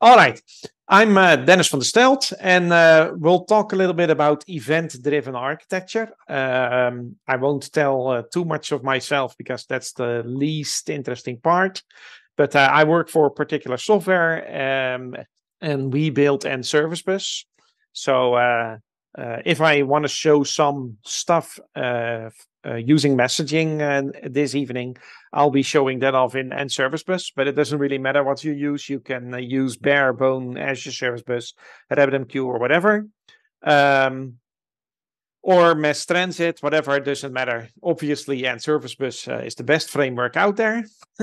All right. I'm uh, Dennis van der Stelt, and uh, we'll talk a little bit about event driven architecture. Um, I won't tell uh, too much of myself because that's the least interesting part. But uh, I work for a particular software, um, and we build and service bus. So uh, uh, if I want to show some stuff using messaging this evening, I'll be showing that off in and service bus, but it doesn't really matter what you use. You can uh, use bare bone Azure service bus, RabbitMQ or whatever, um, or mass transit, whatever. It doesn't matter. Obviously, and service bus uh, is the best framework out there,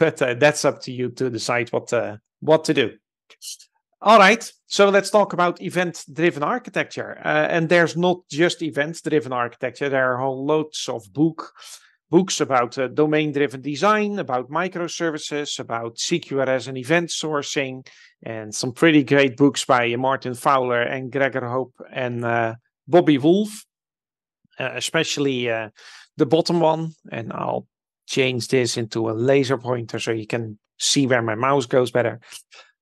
but uh, that's up to you to decide what uh, what to do. All right, so let's talk about event driven architecture. Uh, and there's not just event driven architecture, there are whole loads of book books about uh, domain driven design, about microservices, about CQRS and event sourcing, and some pretty great books by Martin Fowler and Gregor Hope and uh, Bobby Wolf, uh, especially uh, the bottom one. And I'll change this into a laser pointer so you can see where my mouse goes better.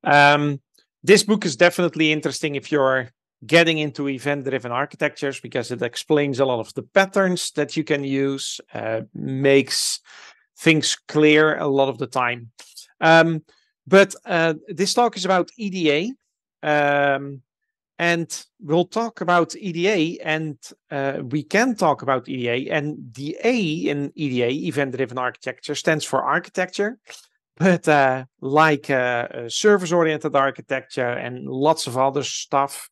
Um, this book is definitely interesting if you're getting into event driven architectures because it explains a lot of the patterns that you can use, uh, makes things clear a lot of the time. Um, but uh, this talk is about EDA. Um, and we'll talk about EDA, and uh, we can talk about EDA. And the A in EDA, event driven architecture, stands for architecture. But uh, like uh, service oriented architecture and lots of other stuff,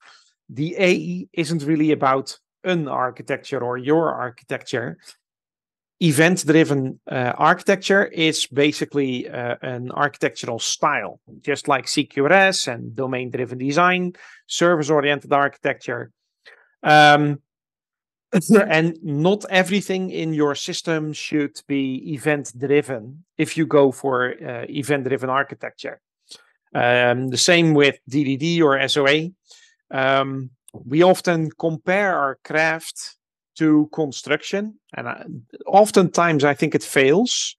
the AE isn't really about an architecture or your architecture. Event driven uh, architecture is basically uh, an architectural style, just like CQRS and domain driven design, service oriented architecture. Um, and not everything in your system should be event driven if you go for uh, event driven architecture. Um, the same with DDD or SOA. Um, we often compare our craft to construction, and oftentimes I think it fails.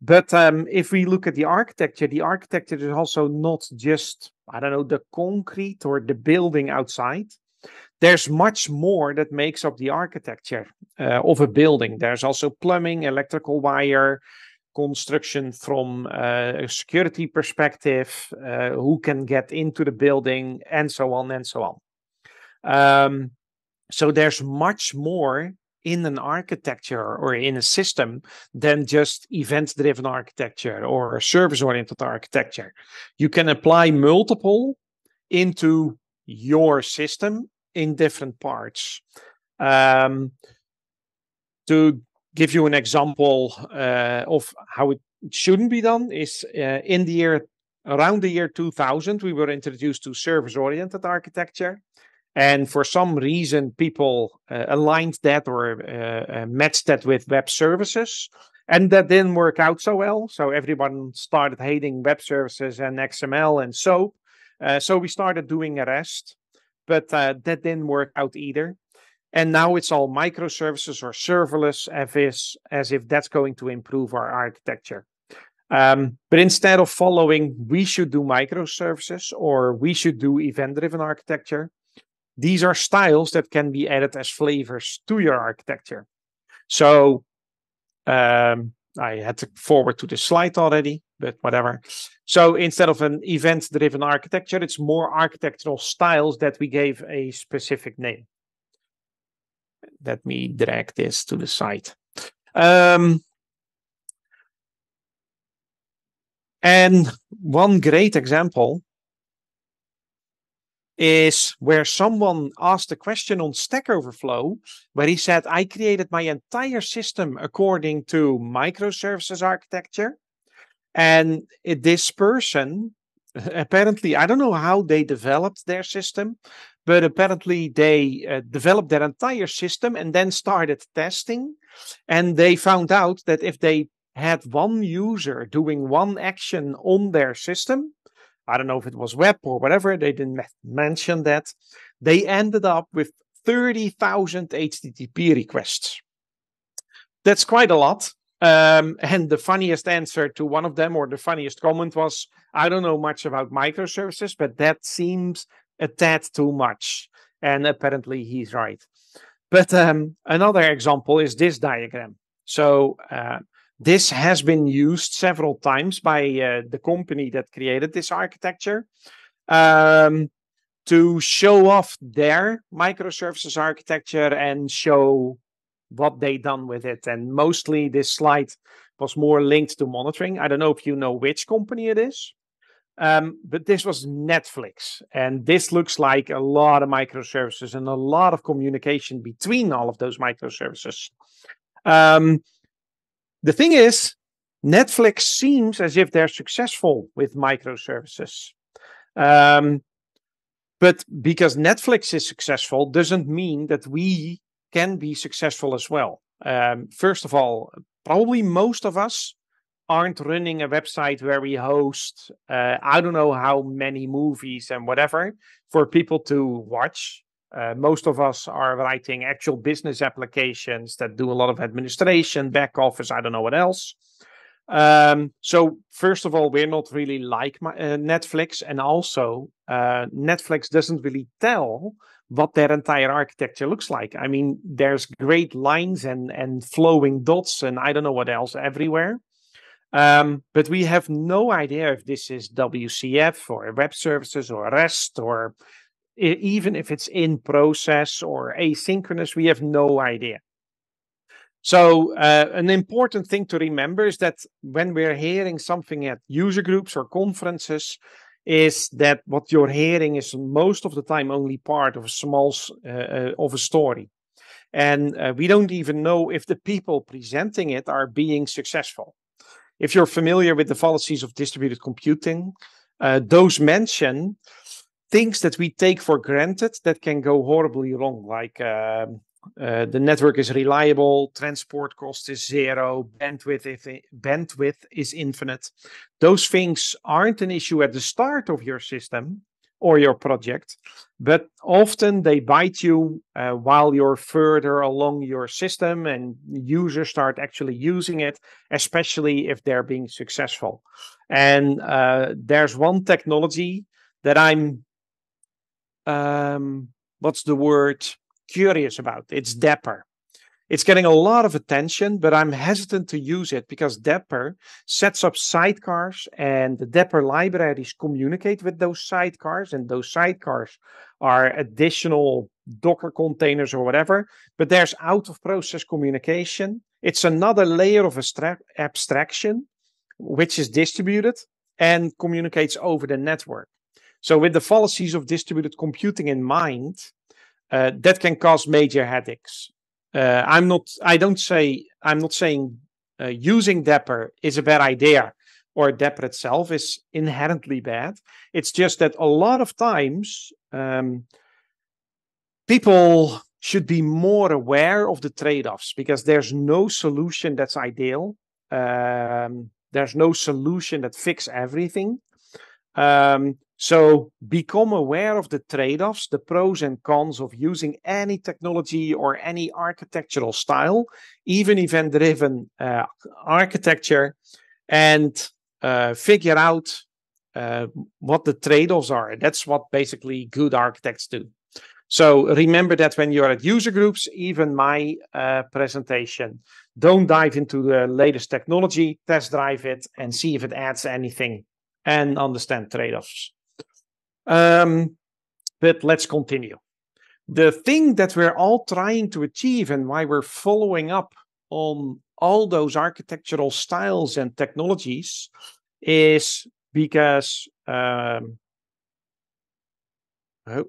But um, if we look at the architecture, the architecture is also not just, I don't know, the concrete or the building outside. There's much more that makes up the architecture uh, of a building. There's also plumbing, electrical wire, construction from uh, a security perspective, uh, who can get into the building, and so on and so on. Um, so there's much more in an architecture or in a system than just event driven architecture or service oriented architecture. You can apply multiple into your system in different parts. Um, to give you an example uh, of how it shouldn't be done is uh, in the year around the year 2000 we were introduced to service oriented architecture and for some reason people uh, aligned that or uh, uh, matched that with web services and that didn't work out so well so everyone started hating web services and xml and soap uh, so we started doing rest but that didn't work out either and now it's all microservices or serverless as if, as if that's going to improve our architecture. Um, but instead of following, we should do microservices or we should do event driven architecture, these are styles that can be added as flavors to your architecture. So um, I had to forward to the slide already, but whatever. So instead of an event driven architecture, it's more architectural styles that we gave a specific name let me drag this to the side. Um, and one great example is where someone asked a question on Stack Overflow, where he said, I created my entire system according to microservices architecture. And it, this person apparently, I don't know how they developed their system, but apparently they uh, developed their entire system and then started testing. And they found out that if they had one user doing one action on their system, I don't know if it was web or whatever, they didn't mention that, they ended up with 30,000 HTTP requests. That's quite a lot. Um, and the funniest answer to one of them, or the funniest comment, was I don't know much about microservices, but that seems a tad too much. And apparently, he's right. But um, another example is this diagram. So, uh, this has been used several times by uh, the company that created this architecture um, to show off their microservices architecture and show what they done with it. And mostly this slide was more linked to monitoring. I don't know if you know which company it is, um, but this was Netflix. And this looks like a lot of microservices and a lot of communication between all of those microservices. Um, the thing is, Netflix seems as if they're successful with microservices. Um, but because Netflix is successful doesn't mean that we can be successful as well. Um, first of all, probably most of us aren't running a website where we host, uh, I don't know how many movies and whatever for people to watch. Uh, most of us are writing actual business applications that do a lot of administration, back office, I don't know what else. Um, so first of all, we're not really like my, uh, Netflix, and also uh, Netflix doesn't really tell what their entire architecture looks like. I mean, there's great lines and and flowing dots, and I don't know what else everywhere. Um, but we have no idea if this is WCF or web services or REST or even if it's in process or asynchronous. We have no idea. So, uh, an important thing to remember is that when we're hearing something at user groups or conferences, is that what you're hearing is most of the time only part of a small uh, uh, of a story, and uh, we don't even know if the people presenting it are being successful. If you're familiar with the fallacies of distributed computing, uh, those mention things that we take for granted that can go horribly wrong, like um, uh, the network is reliable, transport cost is zero, bandwidth is, bandwidth is infinite. Those things aren't an issue at the start of your system or your project, but often they bite you uh, while you're further along your system and users start actually using it, especially if they're being successful. And uh, there's one technology that I'm, um, what's the word? curious about. It's Dapper. It's getting a lot of attention, but I'm hesitant to use it because Dapper sets up sidecars and the Dapper libraries communicate with those sidecars, and those sidecars are additional Docker containers or whatever. But there's out of process communication. It's another layer of abstraction which is distributed and communicates over the network. So, with the fallacies of distributed computing in mind, uh, that can cause major headaches. Uh, I'm not. I don't say. I'm not saying uh, using Dapper is a bad idea or Dapper itself is inherently bad. It's just that a lot of times um, people should be more aware of the trade-offs because there's no solution that's ideal. Um, there's no solution that fix everything. Um, so become aware of the trade offs, the pros and cons of using any technology or any architectural style, even event driven uh, architecture, and uh, figure out uh, what the trade offs are. That's what basically good architects do. So remember that when you're at user groups, even my uh, presentation, don't dive into the latest technology, test drive it, and see if it adds anything and understand trade offs. Um, but let's continue. The thing that we're all trying to achieve and why we're following up on all those architectural styles and technologies is because um, oh,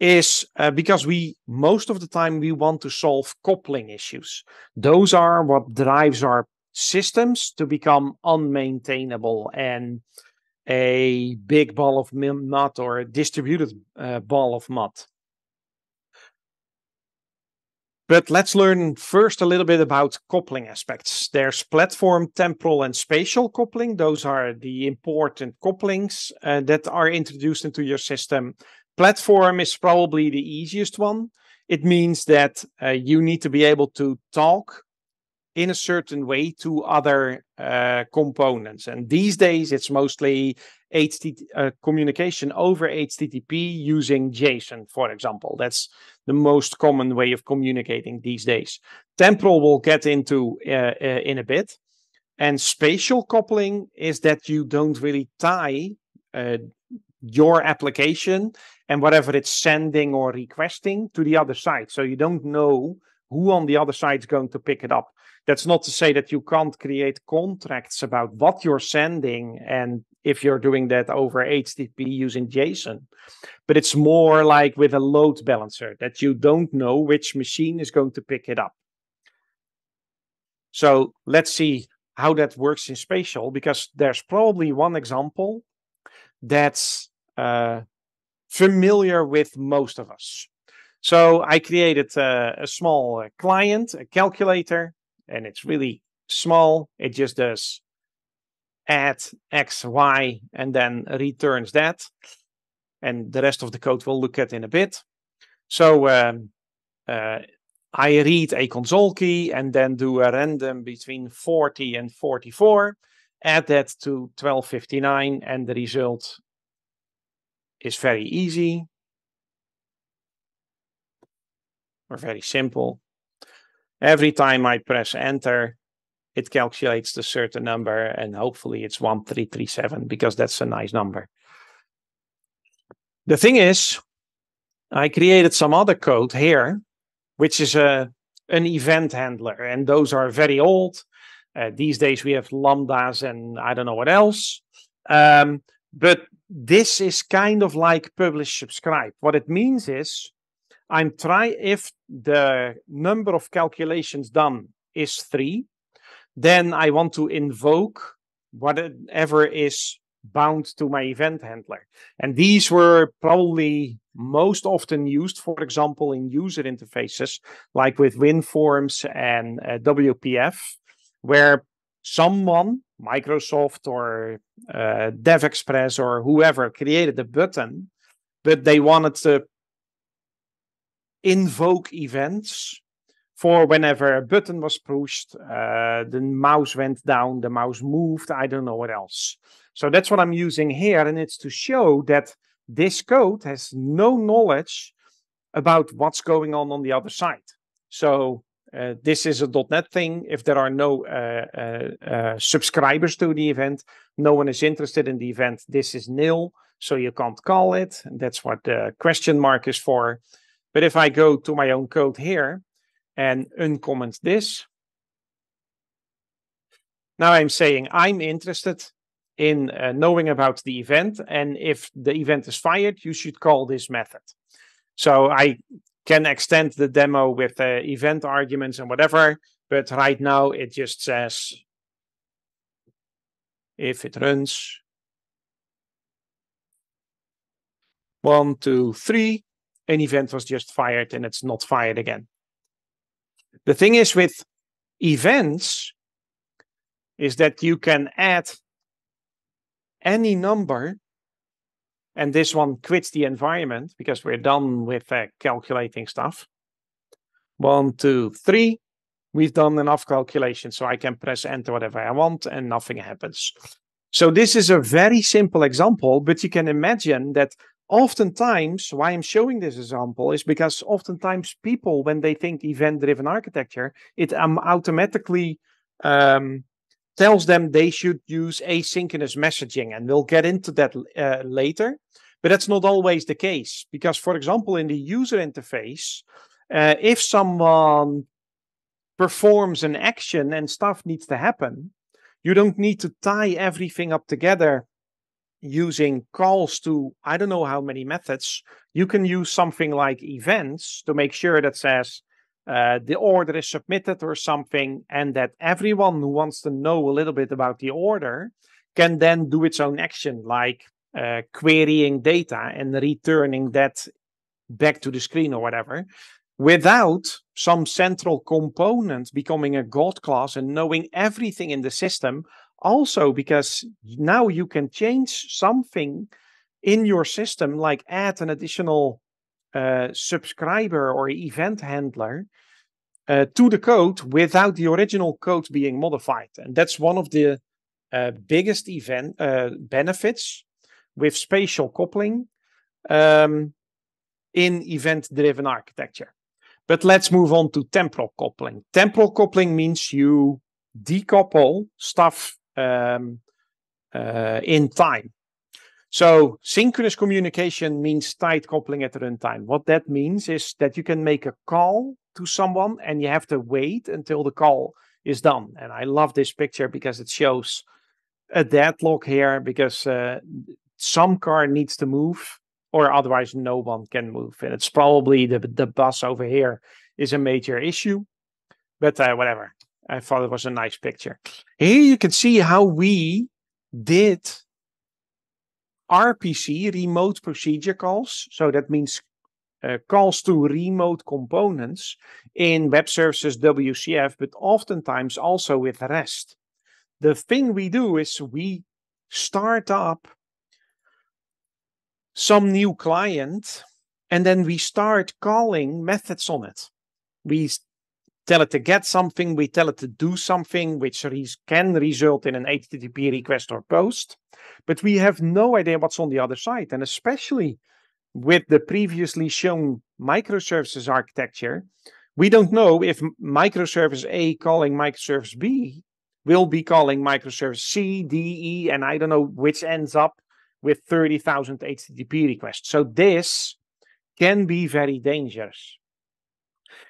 is uh, because we most of the time we want to solve coupling issues. Those are what drives our systems to become unmaintainable and a big ball of mud or a distributed uh, ball of mud. But let's learn first a little bit about coupling aspects. There's platform, temporal, and spatial coupling. Those are the important couplings uh, that are introduced into your system. Platform is probably the easiest one. It means that uh, you need to be able to talk in a certain way to other uh, components. And these days, it's mostly HTTP, uh, communication over HTTP using JSON, for example. That's the most common way of communicating these days. Temporal we'll get into uh, uh, in a bit. And spatial coupling is that you don't really tie uh, your application and whatever it's sending or requesting to the other side. So you don't know who on the other side is going to pick it up. That's not to say that you can't create contracts about what you're sending and if you're doing that over HTTP using JSON. But it's more like with a load balancer that you don't know which machine is going to pick it up. So let's see how that works in spatial, because there's probably one example that's uh, familiar with most of us. So I created a, uh, a small uh, client, a calculator, and it's really small. It just does add x, y, and then returns that. And the rest of the code we'll look at in a bit. So um, uh, I read a console key and then do a random between 40 and 44, add that to 1259, and the result is very easy or very simple every time I press enter, it calculates the certain number and hopefully it's 1337 because that's a nice number. The thing is, I created some other code here, which is a, an event handler. And those are very old. Uh, these days we have lambdas and I don't know what else. Um, but this is kind of like publish subscribe. What it means is I'm try if the number of calculations done is three, then I want to invoke whatever is bound to my event handler. And these were probably most often used, for example, in user interfaces like with WinForms and uh, WPF, where someone, Microsoft or uh, DevExpress or whoever, created a button, but they wanted to invoke events for whenever a button was pushed, uh, the mouse went down, the mouse moved, I don't know what else. So that's what I'm using here. And it's to show that this code has no knowledge about what's going on on the other side. So uh, this is a .NET thing. If there are no uh, uh, uh, subscribers to the event, no one is interested in the event. This is nil, so you can't call it. That's what the question mark is for. But if I go to my own code here and uncomment this, now I'm saying I'm interested in uh, knowing about the event. And if the event is fired, you should call this method. So I can extend the demo with uh, event arguments and whatever. But right now it just says if it runs one, two, three, an event was just fired and it's not fired again. The thing is with events is that you can add any number and this one quits the environment because we're done with uh, calculating stuff. One, two, three. We've done enough calculation, so I can press enter whatever I want and nothing happens. So this is a very simple example, but you can imagine that oftentimes why i'm showing this example is because oftentimes people when they think event driven architecture it um, automatically um, tells them they should use asynchronous messaging and we'll get into that uh, later but that's not always the case because for example in the user interface uh, if someone performs an action and stuff needs to happen you don't need to tie everything up together using calls to I don't know how many methods, you can use something like events to make sure that says uh, the order is submitted or something, and that everyone who wants to know a little bit about the order can then do its own action, like uh, querying data and returning that back to the screen or whatever, without some central component becoming a God class and knowing everything in the system also because now you can change something in your system, like add an additional uh, subscriber or event handler uh, to the code without the original code being modified. And that's one of the uh, biggest event uh, benefits with spatial coupling um, in event driven architecture. But let's move on to temporal coupling. Temporal coupling means you decouple stuff um, uh, in time. So synchronous communication means tight coupling at runtime. What that means is that you can make a call to someone and you have to wait until the call is done. And I love this picture because it shows a deadlock here because uh, some car needs to move or otherwise no one can move. And it's probably the, the bus over here is a major issue, but uh, whatever. I thought it was a nice picture. Here you can see how we did RPC, remote procedure calls. So that means uh, calls to remote components in web services WCF, but oftentimes also with REST. The thing we do is we start up some new client and then we start calling methods on it. We tell it to get something, we tell it to do something, which res can result in an HTTP request or post. But we have no idea what's on the other side. And especially with the previously shown microservices architecture, we don't know if microservice A calling microservice B will be calling microservice C, D, E, and I don't know which ends up with 30,000 HTTP requests. So this can be very dangerous.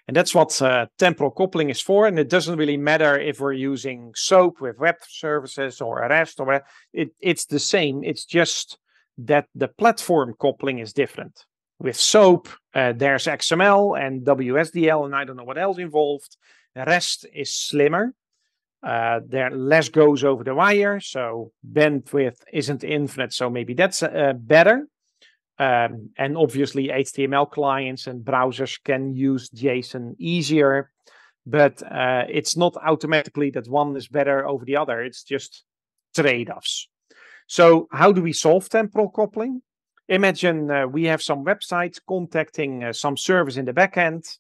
And that's what uh, temporal coupling is for. And it doesn't really matter if we're using SOAP with web services or REST or it, it's the same. It's just that the platform coupling is different. With SOAP, uh, there's XML and WSDL, and I don't know what else involved. REST is slimmer. Uh, there less goes over the wire, so bandwidth isn't infinite. So maybe that's uh, better. Um, and obviously, HTML clients and browsers can use JSON easier, but uh, it's not automatically that one is better over the other. It's just trade offs. So, how do we solve temporal coupling? Imagine uh, we have some website contacting uh, some service in the backend,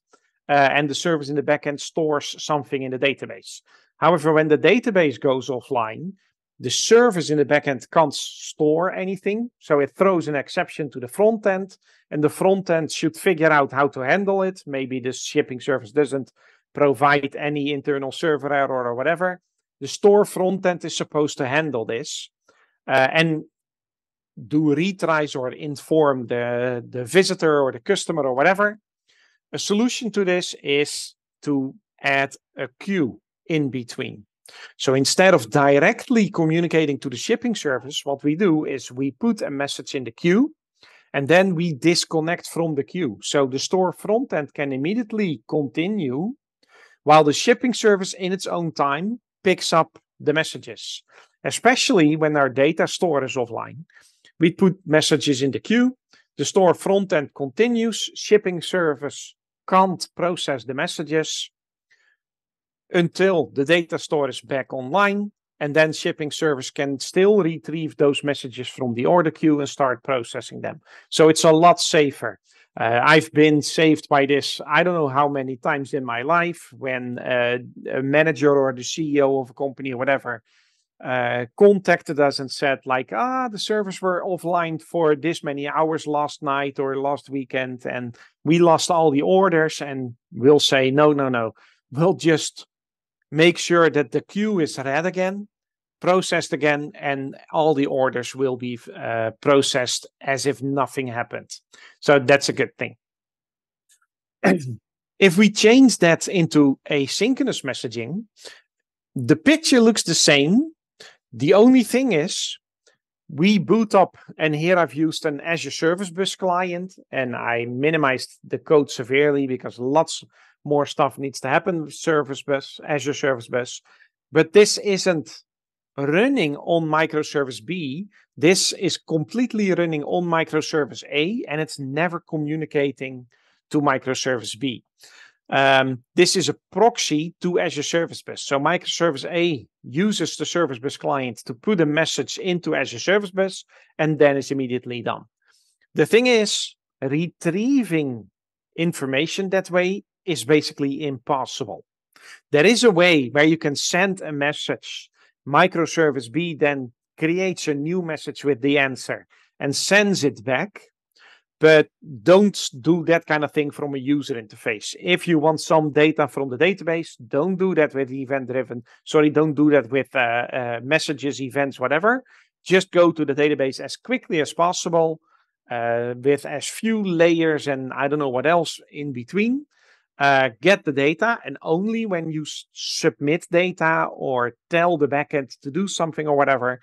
uh, and the service in the backend stores something in the database. However, when the database goes offline, the service in the backend can't store anything. So it throws an exception to the front end, and the front end should figure out how to handle it. Maybe the shipping service doesn't provide any internal server error or whatever. The store front end is supposed to handle this uh, and do retries or inform the, the visitor or the customer or whatever. A solution to this is to add a queue in between. So instead of directly communicating to the shipping service, what we do is we put a message in the queue and then we disconnect from the queue. So the store front end can immediately continue while the shipping service in its own time picks up the messages, especially when our data store is offline. We put messages in the queue. The store front end continues. Shipping service can't process the messages until the data store is back online. And then shipping service can still retrieve those messages from the order queue and start processing them. So it's a lot safer. Uh, I've been saved by this, I don't know how many times in my life when uh, a manager or the CEO of a company or whatever uh, contacted us and said, like, ah, the servers were offline for this many hours last night or last weekend, and we lost all the orders. And we'll say, no, no, no, we'll just make sure that the queue is read again, processed again, and all the orders will be uh, processed as if nothing happened. So that's a good thing. if we change that into asynchronous messaging, the picture looks the same. The only thing is, we boot up, and here I've used an Azure Service Bus client, and I minimized the code severely because lots more stuff needs to happen, service bus, Azure Service Bus. But this isn't running on microservice B. This is completely running on microservice A, and it's never communicating to microservice B. Um, this is a proxy to Azure Service Bus. So microservice A uses the Service Bus client to put a message into Azure Service Bus, and then it's immediately done. The thing is, retrieving information that way is basically impossible. There is a way where you can send a message. Microservice B then creates a new message with the answer and sends it back. But don't do that kind of thing from a user interface. If you want some data from the database, don't do that with event driven. Sorry, don't do that with uh, uh, messages, events, whatever. Just go to the database as quickly as possible uh, with as few layers and I don't know what else in between uh, get the data, and only when you s- submit data or tell the backend to do something or whatever,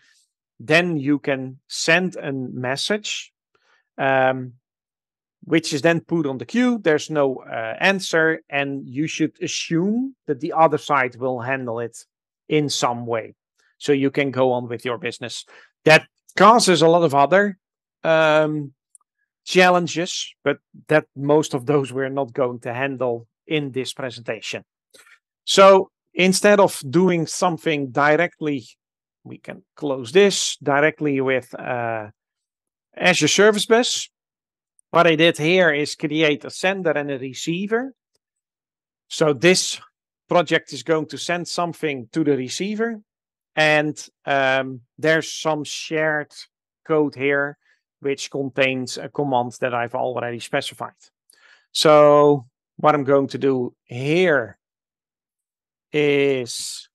then you can send a message, um, which is then put on the queue. There's no uh, answer, and you should assume that the other side will handle it in some way. So you can go on with your business. That causes a lot of other um, challenges, but that most of those we're not going to handle in this presentation. So instead of doing something directly, we can close this directly with uh, Azure Service Bus. What I did here is create a sender and a receiver. So this project is going to send something to the receiver. And um, there's some shared code here which contains a command that I've already specified. So what I'm going to do here is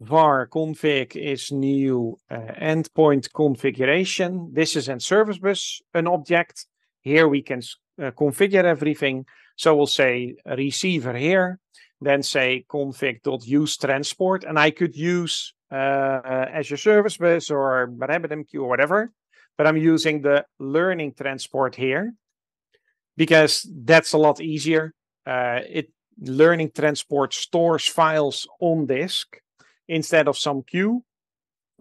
var config is new uh, endpoint configuration. This is in service bus, an object. Here we can uh, configure everything. So we'll say receiver here, then say config.use transport, and I could use uh, uh Azure Service Bus or RabbitMQ or whatever but I'm using the learning transport here because that's a lot easier. Uh, it learning transport stores files on disk instead of some queue.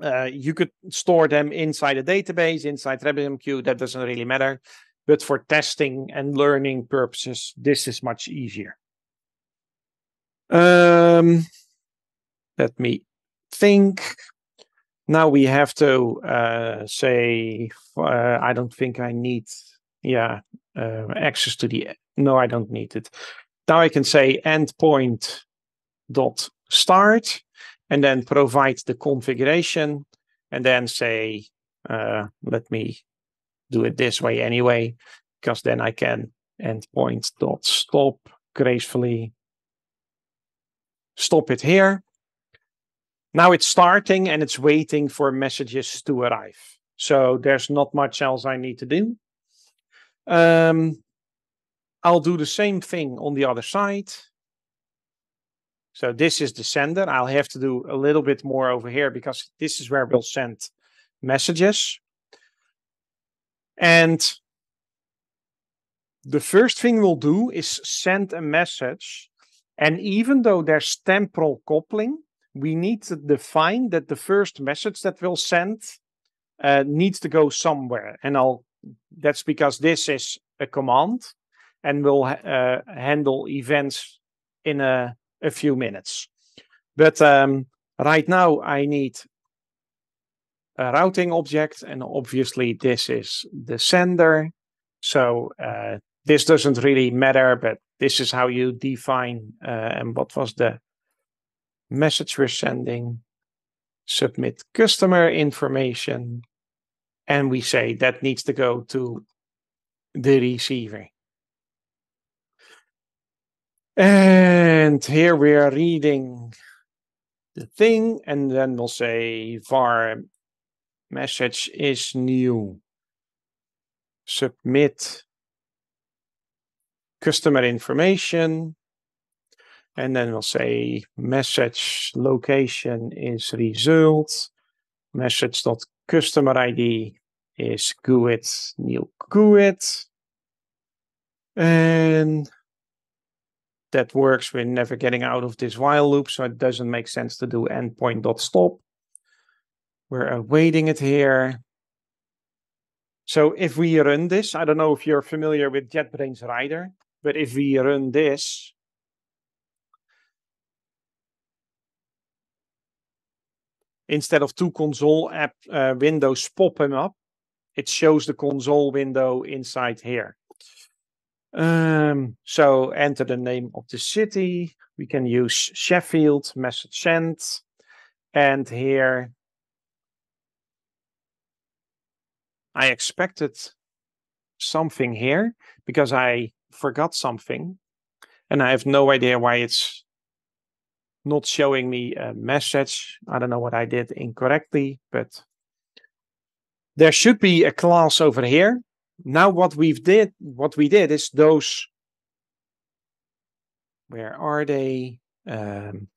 Uh, you could store them inside a database, inside RabbitMQ. That doesn't really matter. But for testing and learning purposes, this is much easier. Um, let me think now we have to uh, say uh, i don't think i need yeah uh, access to the no i don't need it now i can say endpoint dot start and then provide the configuration and then say uh, let me do it this way anyway because then i can endpoint dot stop gracefully stop it here now it's starting and it's waiting for messages to arrive. So there's not much else I need to do. Um, I'll do the same thing on the other side. So this is the sender. I'll have to do a little bit more over here because this is where we'll send messages. And the first thing we'll do is send a message. And even though there's temporal coupling, we need to define that the first message that we'll send uh, needs to go somewhere. And I'll, that's because this is a command and will uh, handle events in a, a few minutes. But um, right now I need a routing object. And obviously this is the sender. So uh, this doesn't really matter, but this is how you define uh, and what was the message we're sending, submit customer information, and we say that needs to go to the receiver. And here we are reading the thing, and then we'll say var message is new. Submit customer information and then we'll say message location is result, message.customer ID is GUID, new GUID. And that works. We're never getting out of this while loop, so it doesn't make sense to do endpoint.stop. We're awaiting it here. So if we run this, I don't know if you're familiar with JetBrains Rider, but if we run this, instead of two console app uh, windows popping up, it shows the console window inside here. Um, so enter the name of the city. We can use Sheffield, sent. and here I expected something here because I forgot something, and I have no idea why it's not showing me a message. I don't know what I did incorrectly, but there should be a class over here. Now what we've did, what we did is those, where are they? Um,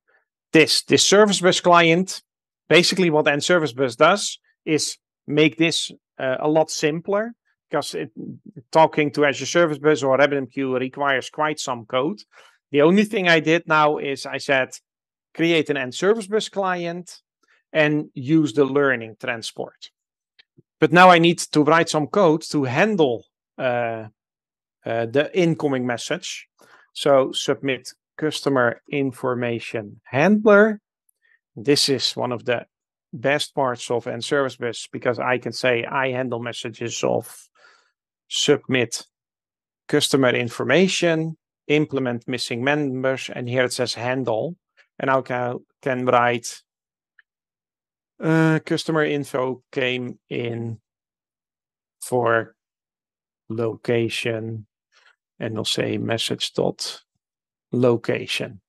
this, this service bus client, basically what end service bus does is make this uh, a lot simpler because it, talking to Azure Service Bus or RabbitMQ requires quite some code. The only thing I did now is I said, create an end service bus client, and use the learning transport. But now I need to write some code to handle uh, uh, the incoming message. So submit customer information handler. This is one of the best parts of end service bus because I can say I handle messages of submit customer information, implement missing members, and here it says handle. And now can, write uh, customer info came in for location and we'll say message dot location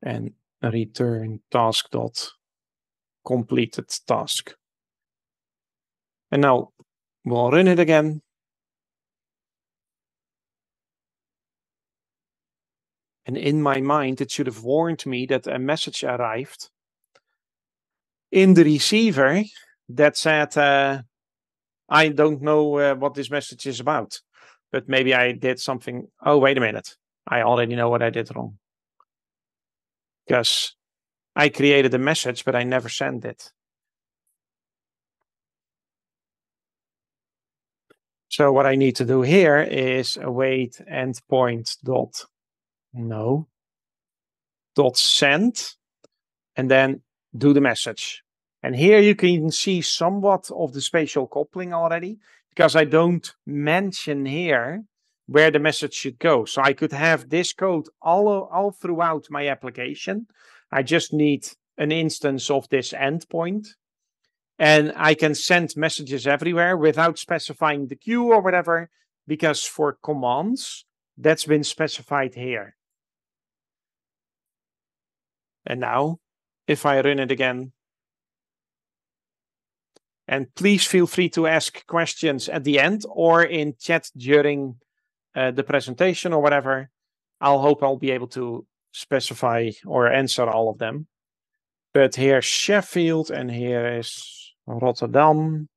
and return task dot completed task. And now we'll run it again. And in my mind, it should have warned me that a message arrived in the receiver that said, uh, I don't know uh, what this message is about, but maybe I did something. Oh, wait a minute. I already know what I did wrong. Because I created a message, but I never sent it. So what I need to do here is await endpoint dot no dot send and then do the message. And here you can see somewhat of the spatial coupling already because I don't mention here where the message should go. So I could have this code all, all throughout my application. I just need an instance of this endpoint. And I can send messages everywhere without specifying the queue or whatever, because for commands, that's been specified here. And now, if I run it again, and please feel free to ask questions at the end or in chat during uh, the presentation or whatever. I'll hope I'll be able to specify or answer all of them. But here's Sheffield and here is Rotterdam.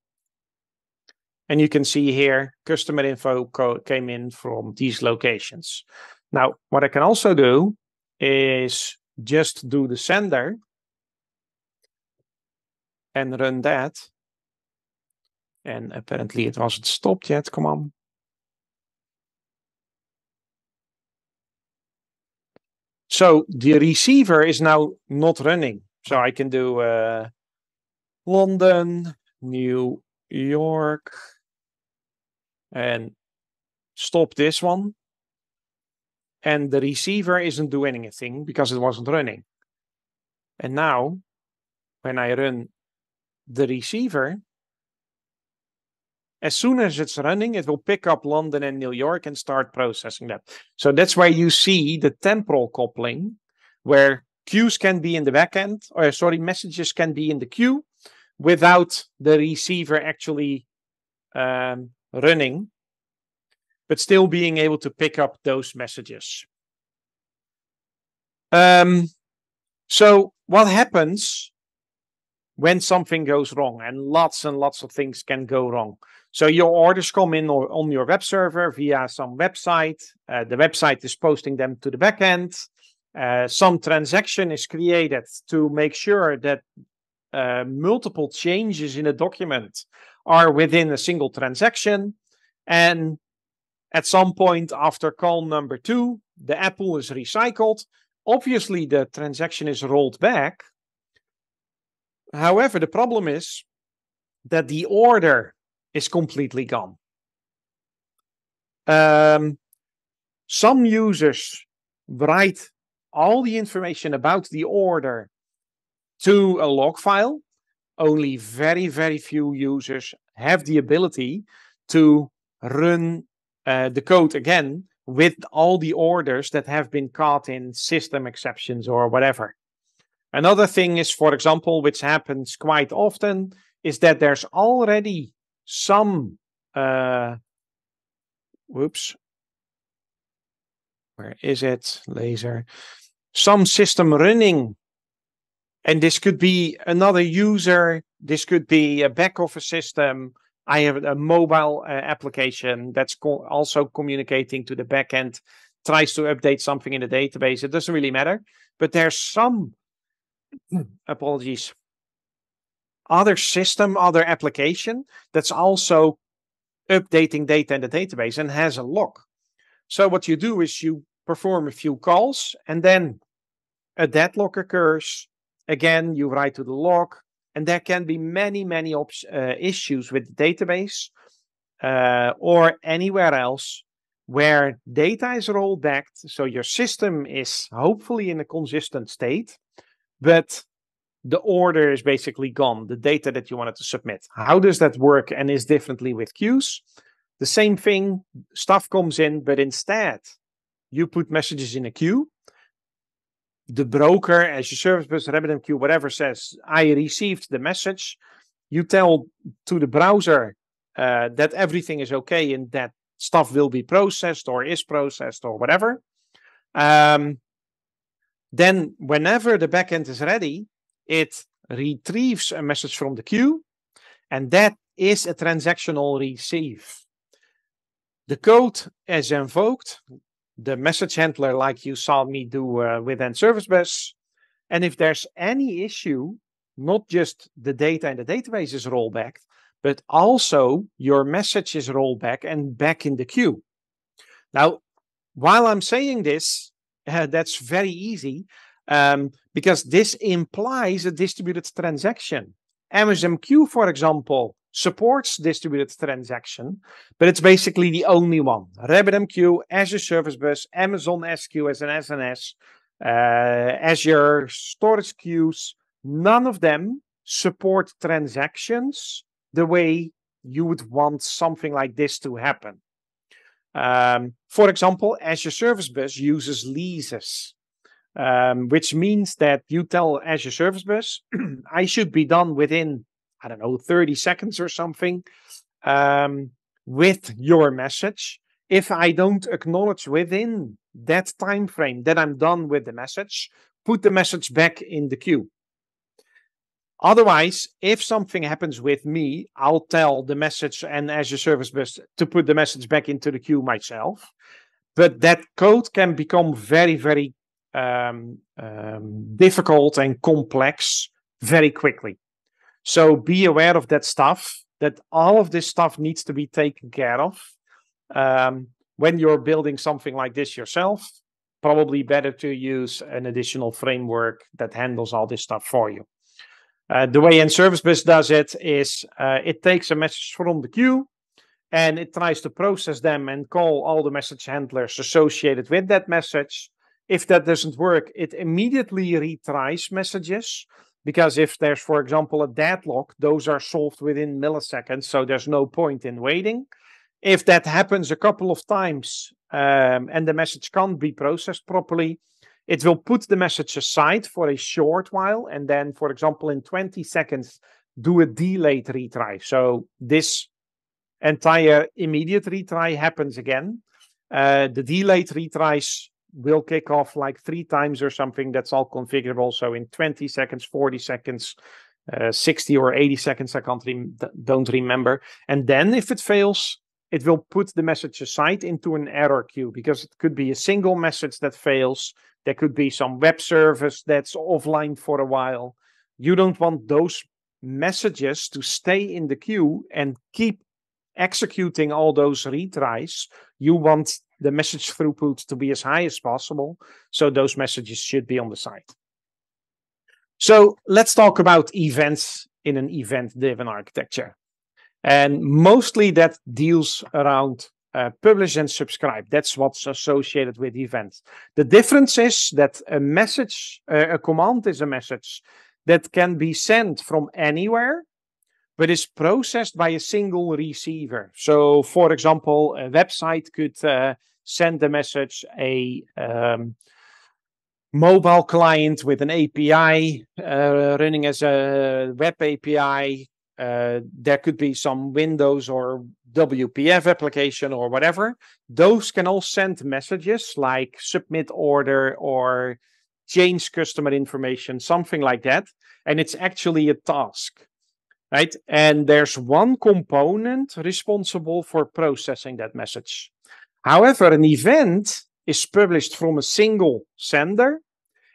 And you can see here customer info came in from these locations. Now, what I can also do is just do the sender and run that. And apparently it wasn't stopped yet, come on. So the receiver is now not running. So I can do uh, London, New York, and stop this one. and the receiver isn't doing anything because it wasn't running. And now, when I run the receiver, as soon as it's running, it will pick up London and New York and start processing that. So that's why you see the temporal coupling where queues can be in the backend, or uh, sorry, messages can be in the queue without the receiver actually um, running but still being able to pick up those messages. Um, so, what happens when something goes wrong? And lots and lots of things can go wrong. So, your orders come in or on your web server via some website. Uh, the website is posting them to the backend. Uh, some transaction is created to make sure that uh, multiple changes in a document are within a single transaction. And at some point after call number two, the apple is recycled. Obviously, the transaction is rolled back. However, the problem is that the order is completely gone. Um, some users write all the information about the order to a log file. Only very, very few users have the ability to run uh, the code again with all the orders that have been caught in system exceptions or whatever. Another thing is, for example, which happens quite often, is that there's already some. Uh, whoops. Where is it? Laser. Some system running. And this could be another user. This could be a back office system. I have a mobile uh, application that's co- also communicating to the backend, tries to update something in the database. It doesn't really matter, but there's some hmm. apologies other system, other application that's also updating data in the database and has a lock. So what you do is you perform a few calls and then a deadlock occurs. Again, you write to the log, and there can be many, many uh, issues with the database uh, or anywhere else where data is rolled back. So your system is hopefully in a consistent state, but the order is basically gone, the data that you wanted to submit. How does that work and is differently with queues? The same thing, stuff comes in, but instead you put messages in a queue the broker as your service bus, RabbitMQ, whatever says, I received the message. You tell to the browser uh, that everything is okay and that stuff will be processed or is processed or whatever. Um, then, whenever the backend is ready, it retrieves a message from the queue, and that is a transactional receive. The code is invoked, the message handler like you saw me do uh, with end service bus. And if there's any issue, not just the data and the database is rollbacked, but also your message is rollback and back in the queue. Now, while I'm saying this, uh, that's very easy um, because this implies a distributed transaction. MSMQ, for example, supports distributed transaction, but it's basically the only one. RabbitMQ, Azure Service Bus, Amazon SQ as an SNS, uh, Azure Storage Queues, none of them support transactions the way you would want something like this to happen. Um, for example, Azure Service Bus uses leases, um, which means that you tell Azure Service Bus, I should be done within I don't know, 30 seconds or something um, with your message. If I don't acknowledge within that time frame that I'm done with the message, put the message back in the queue. Otherwise, if something happens with me, I'll tell the message and Azure Service Bus to put the message back into the queue myself. But that code can become very, very um, um, difficult and complex very quickly. So be aware of that stuff, that all of this stuff needs to be taken care of. Um, when you're building something like this yourself, probably better to use an additional framework that handles all this stuff for you. Uh, the way in service bus does it is uh, it takes a message from the queue and it tries to process them and call all the message handlers associated with that message. If that doesn't work, it immediately retries messages because if there's, for example, a deadlock, those are solved within milliseconds. So there's no point in waiting. If that happens a couple of times um, and the message can't be processed properly, it will put the message aside for a short while. And then, for example, in 20 seconds, do a delayed retry. So this entire immediate retry happens again. Uh, the delayed retries will kick off like three times or something. That's all configurable. So in 20 seconds, 40 seconds, uh, 60 or 80 seconds, I can't re- don't remember. And then if it fails, it will put the message aside into an error queue because it could be a single message that fails. There could be some web service that's offline for a while. You don't want those messages to stay in the queue and keep executing all those retries, you want the message throughput to be as high as possible. So those messages should be on the side. So let's talk about events in an event driven architecture. And mostly that deals around uh, publish and subscribe. That's what's associated with events. The difference is that a message, uh, a command is a message that can be sent from anywhere but is processed by a single receiver. So, for example, a website could uh, send a message, a um, mobile client with an API uh, running as a web API. Uh, there could be some Windows or WPF application or whatever. Those can all send messages like submit order or change customer information, something like that. And it's actually a task right? And there's one component responsible for processing that message. However, an event is published from a single sender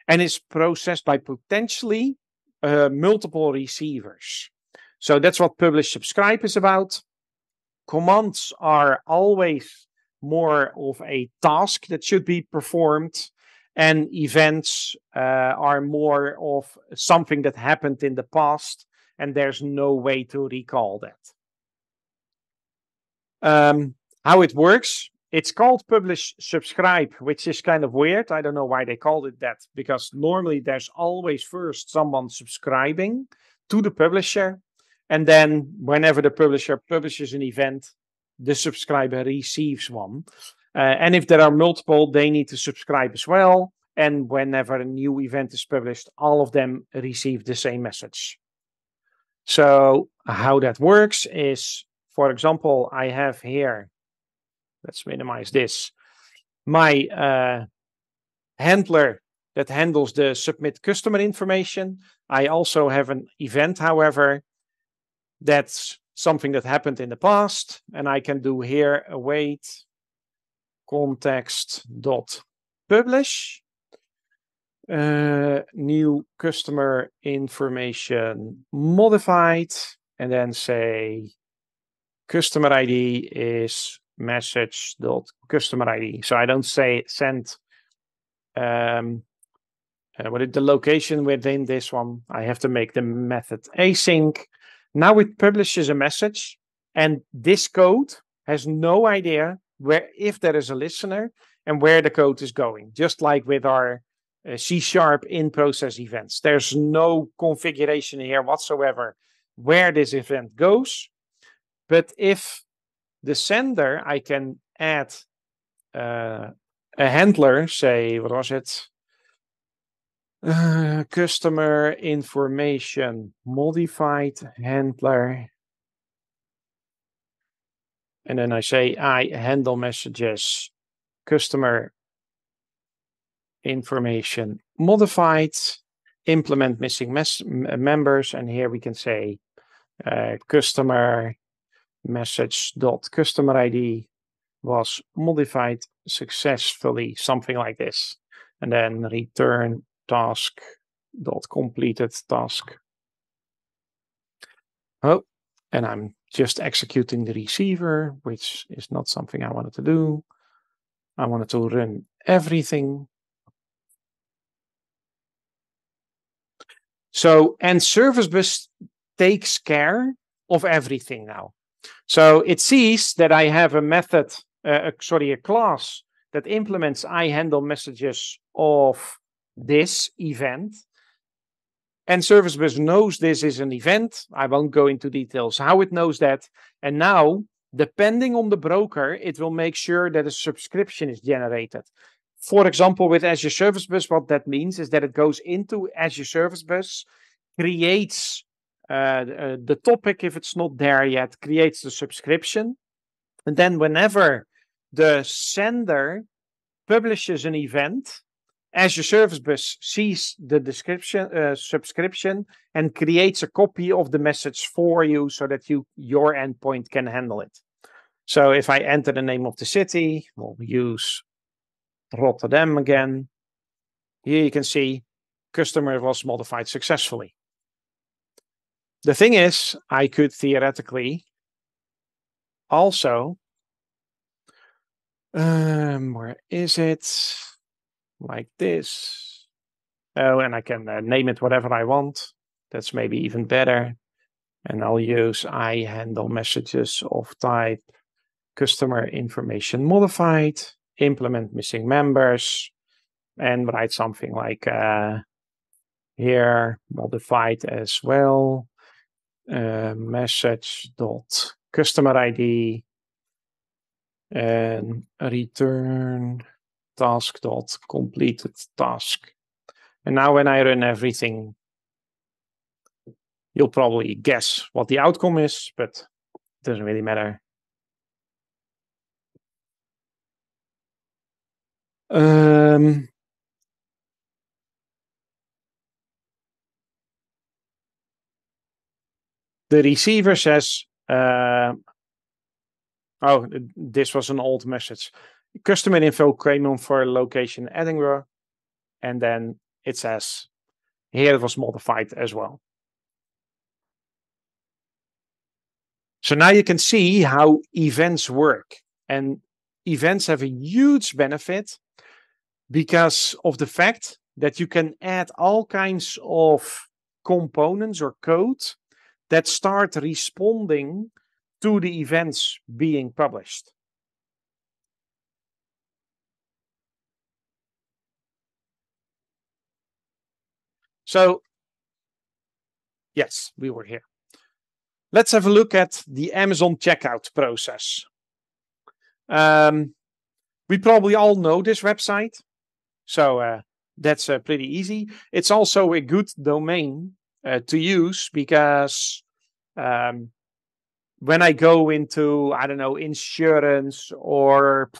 and is processed by potentially uh, multiple receivers. So that's what publish subscribe is about. Commands are always more of a task that should be performed, and events uh, are more of something that happened in the past and there's no way to recall that. Um, how it works it's called publish subscribe, which is kind of weird. I don't know why they called it that because normally there's always first someone subscribing to the publisher. And then whenever the publisher publishes an event, the subscriber receives one. Uh, and if there are multiple, they need to subscribe as well. And whenever a new event is published, all of them receive the same message. So how that works is, for example, I have here, let's minimize this, my uh, handler that handles the submit customer information. I also have an event, however, that's something that happened in the past, and I can do here await context dot publish uh, new customer information modified, and then say customer ID is message dot customer ID. So I don't say send um, uh, what is the location within this one. I have to make the method async. Now it publishes a message, and this code has no idea where if there is a listener and where the code is going. Just like with our Eh, C sharp in process events. There's no configuration here whatsoever where this event goes. But if the sender, I can add uh, a handler, say, what was it? Uh, customer information modified handler. And then I say, I handle messages, customer information modified, implement missing members. And here we can say uh, customer message dot customer ID was modified successfully, something like this. And then return task dot completed task. Oh, and I'm just executing the receiver, which is not something I wanted to do. I wanted to run everything. So, and Service Bus takes care of everything now. So it sees that I have a method, uh, a, uh, sorry, a class that implements I handle messages of this event. And Service Bus knows this is an event. I won't go into details how it knows that. And now, depending on the broker, it will make sure that a subscription is generated. For example, with Azure Service Bus, what that means is that it goes into Azure Service Bus, creates uh, uh, the topic if it's not there yet, creates the subscription. And then whenever the sender publishes an event, Azure Service Bus sees the description uh, subscription and creates a copy of the message for you so that you your endpoint can handle it. So if I enter the name of the city, we'll use Rotterdam again. Here you can see customer was modified successfully. The thing is, I could theoretically also, um, where is it? Like this. Oh, and I can uh, name it whatever I want. That's maybe even better. And I'll use I handle messages of type customer information modified implement missing members, and write something like uh, here modified as well uh, message dot customer ID and return task dot completed task. And now when I run everything, you'll probably guess what the outcome is, but it doesn't really matter. Um, the receiver says, uh, oh, this was an old message. Customer info Cranium for location Edinburgh. And then it says, here it was modified as well. So now you can see how events work. And events have a huge benefit because of the fact that you can add all kinds of components or code that start responding to the events being published. So, yes, we were here. Let's have a look at the Amazon checkout process. Um, we probably all know this website. So uh, that's uh, pretty easy. It's also a good domain uh, to use because um, when I go into, I don't know, insurance or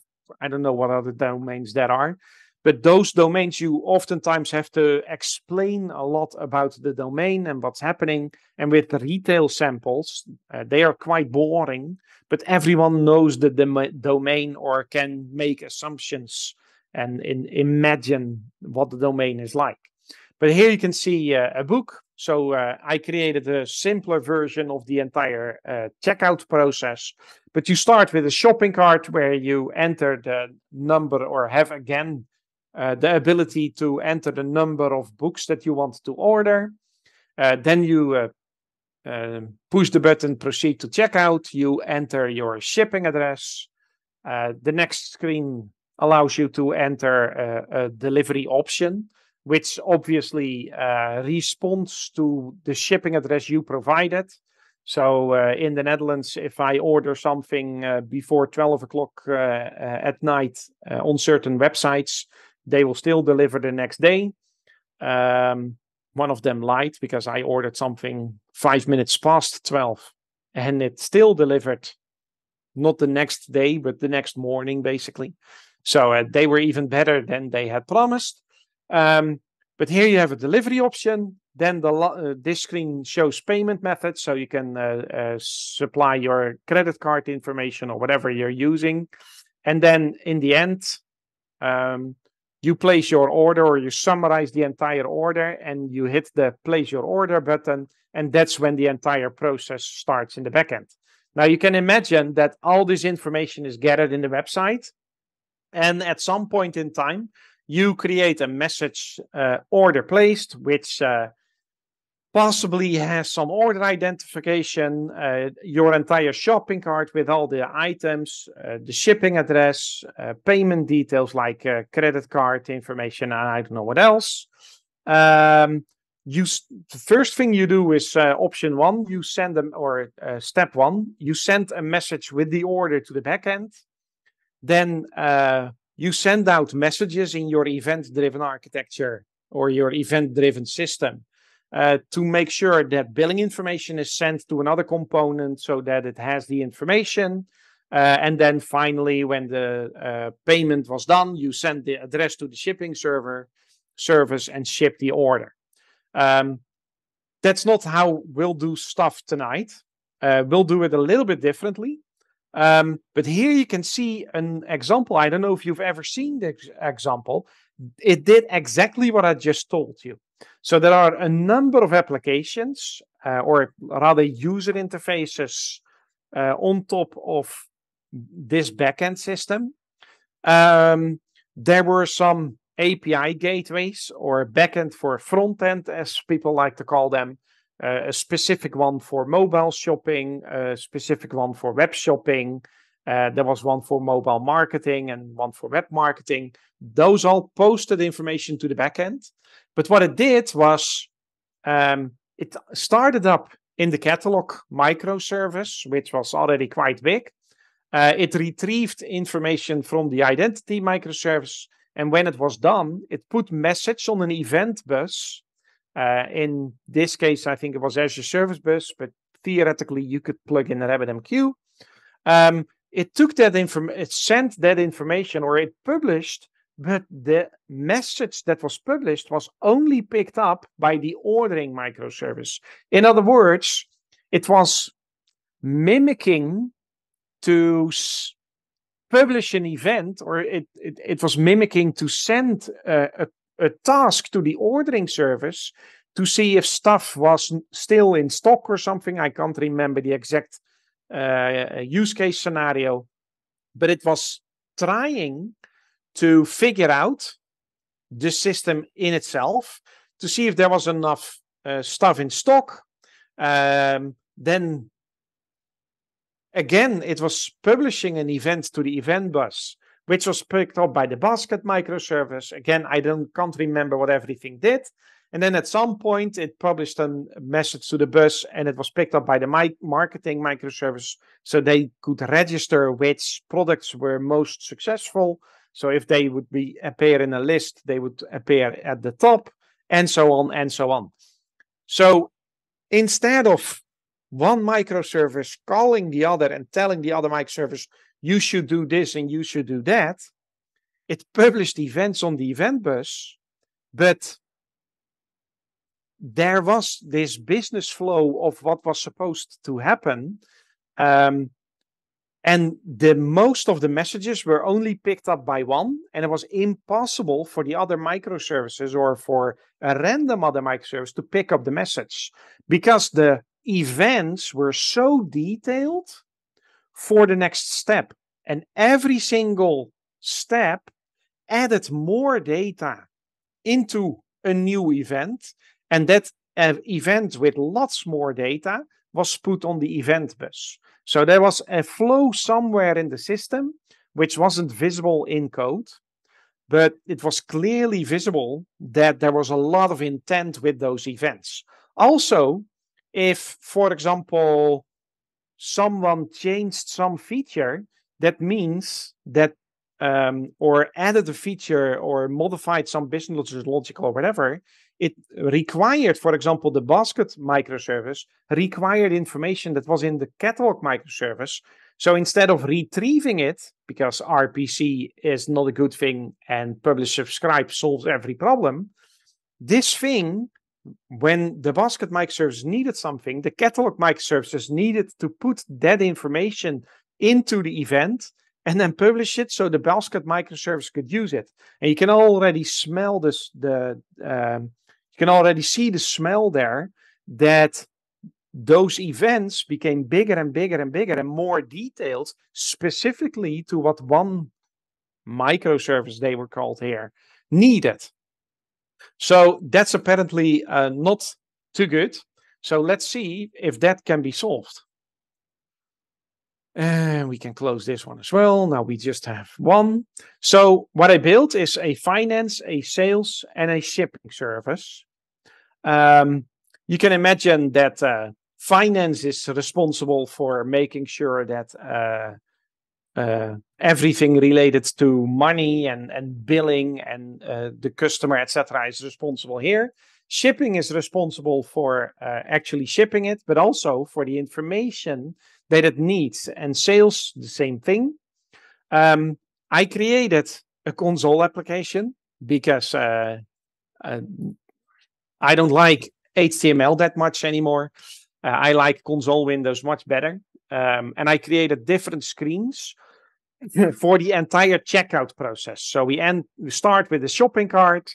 I don't know what other domains that are, but those domains you oftentimes have to explain a lot about the domain and what's happening. And with retail samples, uh, they are quite boring, but everyone knows the domain or can make assumptions and in, imagine what the domain is like. But here you can see uh, a book. So uh, I created a simpler version of the entire uh, checkout process. But you start with a shopping cart where you enter the number or have again uh, the ability to enter the number of books that you want to order. Uh, then you uh, um, push the button, proceed to checkout. You enter your shipping address. the next screen allows you to enter a, a delivery option, which obviously uh, responds to the shipping address you provided. So uh, in the Netherlands, if I order something uh, before 12 o'clock uh, uh at night uh, on certain websites, they will still deliver the next day. Um, one of them lied because I ordered something five minutes past 12 and it still delivered not the next day, but the next morning, basically. So uh, they were even better than they had promised. Um, but here you have a delivery option. Then the uh, this screen shows payment methods, so you can uh, uh, supply your credit card information or whatever you're using. And then in the end, um, you place your order or you summarize the entire order and you hit the place your order button. And that's when the entire process starts in the backend. Now you can imagine that all this information is gathered in the website and at some point in time, you create a message uh, order placed, which uh, possibly has some order identification, uh, your entire shopping cart with all the items, uh, the shipping address, uh, payment details like uh, credit card information, and I don't know what else. Um, you the first thing you do is option one you send them or step one you send a message with the order to the backend then uh, you send out messages in your event driven architecture or your event driven system uh, to make sure that billing information is sent to another component so that it has the information. Uh, and then finally, when the uh, payment was done, you send the address to the shipping server service and ship the order. Um, that's not how we'll do stuff tonight. Uh, we'll do it a little bit differently. Um, but here you can see an example. I don't know if you've ever seen the example. It did exactly what I just told you. So there are a number of applications, uh, or rather user interfaces, uh, on top of this backend system. Um, there were some API gateways or backend for front end, as people like to call them, a specific one for mobile shopping, a specific one for web shopping. Uh, there was one for mobile marketing and one for web marketing. Those all posted information to the backend. But what it did was um, it started up in the catalog microservice, which was already quite big. Uh, it retrieved information from the identity microservice. And when it was done, it put message on an event bus uh, in this case, I think it was Azure Service Bus, but theoretically you could plug in RabbitMQ. Um, it took that information, it sent that information or it published, but the message that was published was only picked up by the ordering microservice. In other words, it was mimicking to publish an event or it, it, it was mimicking to send a a task to the ordering service to see if stuff was still in stock or something. I can't remember the exact uh, use case scenario, but it was trying to figure out the system in itself to see if there was enough uh, stuff in stock. Um, then again, it was publishing an event to the event bus which was picked up by the basket microservice. Again, I don't can't remember what everything did. And then at some point, it published a message to the bus, and it was picked up by the marketing microservice, so they could register which products were most successful. So if they would be appear in a list, they would appear at the top, and so on and so on. So instead of one microservice calling the other and telling the other microservice, you should do this and you should do that. It published events on the event bus, but there was this business flow of what was supposed to happen. Um, and the most of the messages were only picked up by one, and it was impossible for the other microservices or for a random other microservice to pick up the message because the events were so detailed for the next step. And every single step added more data into a new event. And that uh, event with lots more data was put on the event bus. So there was a flow somewhere in the system which wasn't visible in code, but it was clearly visible that there was a lot of intent with those events. Also, if, for example, someone changed some feature, that means that um, or added a feature or modified some business logic or whatever, it required, for example, the basket microservice required information that was in the catalog microservice. So instead of retrieving it, because RPC is not a good thing and publish subscribe solves every problem, this thing when the basket microservice needed something, the catalog microservices needed to put that information into the event and then publish it so the basket microservice could use it. And you can already smell this, the, um, you can already see the smell there that those events became bigger and bigger and bigger and more detailed specifically to what one microservice they were called here needed so that's apparently uh, not too good. So let's see if that can be solved. And we can close this one as well. Now we just have one. So what I built is a finance, a sales, and a shipping service. Um, you can imagine that uh, finance is responsible for making sure that uh, uh, everything related to money and, and billing and uh, the customer, etc., is responsible here. Shipping is responsible for uh, actually shipping it, but also for the information that it needs. And sales, the same thing. Um, I created a console application because uh, uh, I don't like HTML that much anymore. Uh, I like console windows much better. Um, and I created different screens for the entire checkout process. So we end we start with the shopping cart.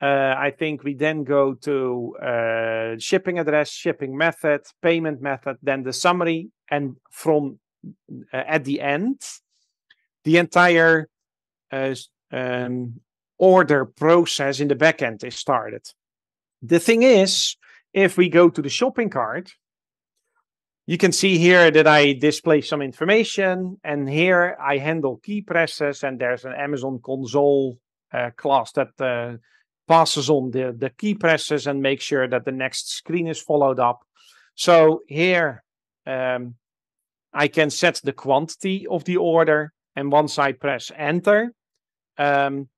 Uh, I think we then go to uh, shipping address, shipping method, payment method, then the summary, and from uh, at the end, the entire uh, um, order process in the backend is started. The thing is, if we go to the shopping cart, you can see here that I display some information and here I handle key presses and there's an Amazon console uh, class that uh, passes on the, the key presses and makes sure that the next screen is followed up. So here um, I can set the quantity of the order and once I press enter, um,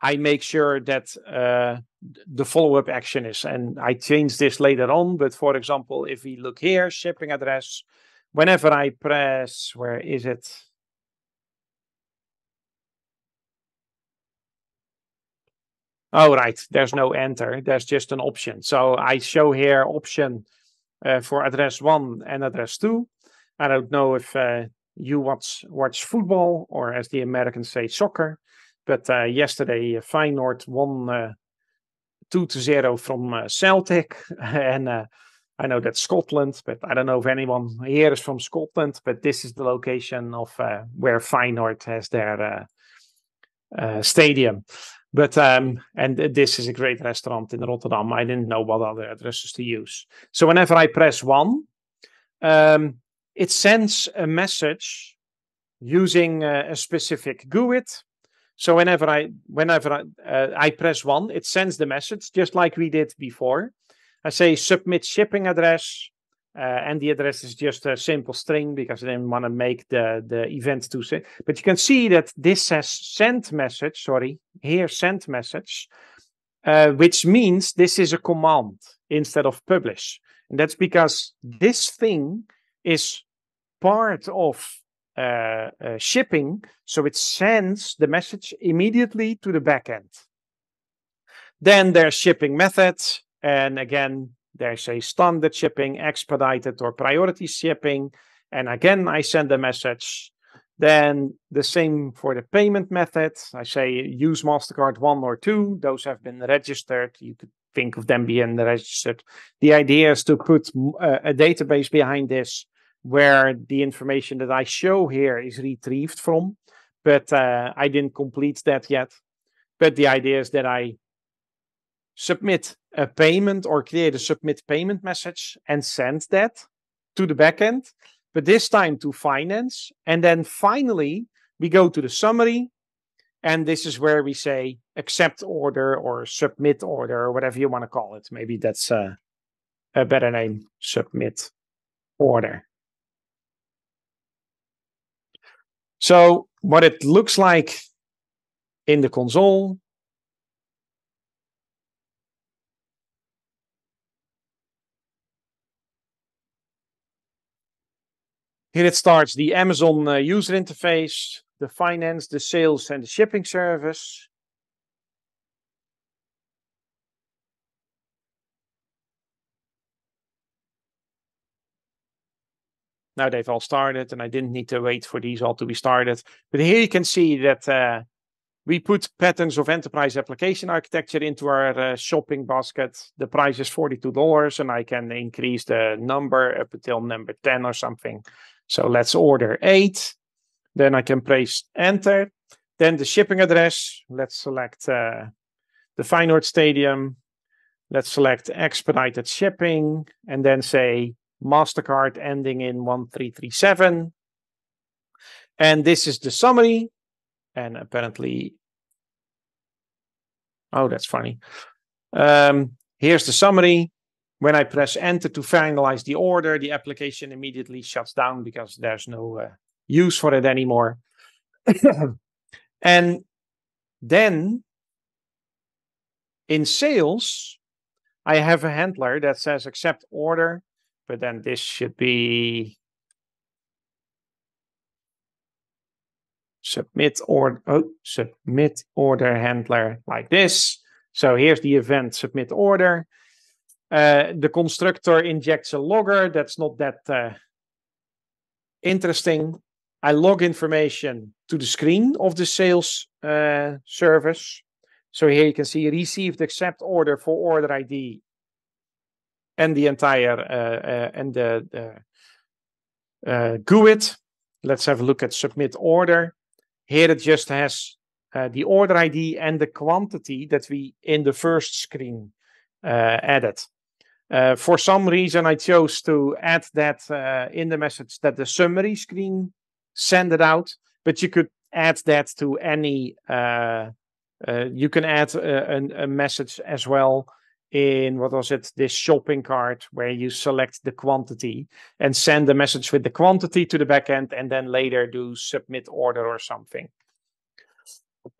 I make sure that uh, the follow-up action is. And I change this later on, but for example, if we look here, shipping address, whenever I press, where is it? Oh, right, there's no enter, there's just an option. So I show here option uh, for address one and address two. I don't know if uh, you watch, watch football or as the Americans say, soccer. But uh, yesterday, Feynord won uh, two to zero from uh, Celtic, and uh, I know that Scotland, but I don't know if anyone here is from Scotland. But this is the location of uh, where Feyenoord has their uh, uh, stadium. But um, and this is a great restaurant in Rotterdam. I didn't know what other addresses to use. So whenever I press one, um, it sends a message using a, a specific GUID so whenever I whenever I, uh, I press one, it sends the message just like we did before. I say submit shipping address, uh, and the address is just a simple string because I didn't want to make the the event too. Sim- but you can see that this says send message. Sorry, here send message, uh, which means this is a command instead of publish, and that's because this thing is part of uh, uh, shipping, so it sends the message immediately to the backend. Then there's shipping methods, and again, there's a standard shipping, expedited or priority shipping, and again, I send the message. Then the same for the payment method. I say use MasterCard 1 or 2. Those have been registered. You could think of them being registered. The idea is to put uh, a database behind this where the information that I show here is retrieved from, but uh, I didn't complete that yet. But the idea is that I submit a payment or create a submit payment message and send that to the backend, but this time to finance. And then finally, we go to the summary. And this is where we say accept order or submit order or whatever you want to call it. Maybe that's a, uh, a better name, submit order. So what it looks like in the console Here it starts the Amazon uh, user interface, the finance, the sales, and the shipping service. Now they've all started and I didn't need to wait for these all to be started. But here you can see that uh, we put patterns of enterprise application architecture into our uh, shopping basket. The price is $42 and I can increase the number up until number 10 or something. So let's order eight. Then I can press enter. Then the shipping address. Let's select uh, the Feyenoord Stadium. Let's select expedited shipping and then say MasterCard ending in 1337. And this is the summary. And apparently, oh, that's funny. Um, here's the summary. When I press enter to finalize the order, the application immediately shuts down because there's no uh, use for it anymore. and then in sales, I have a handler that says accept order but then this should be submit order oh, submit order handler like this. So here's the event submit order. Uh, the constructor injects a logger. That's not that uh, interesting. I log information to the screen of the sales uh, service. So here you can see received accept order for order ID and the entire uh, uh, and the uh, GUID. Let's have a look at submit order. Here it just has the order ID and the quantity that we in the first screen added. Uh, for some reason, I chose to add that uh, in the message that the summary screen send it out, but you could add that to any, uh, you can add a, a, message as well in what was it this shopping cart where you select the quantity and send a message with the quantity to the backend and then later do submit order or something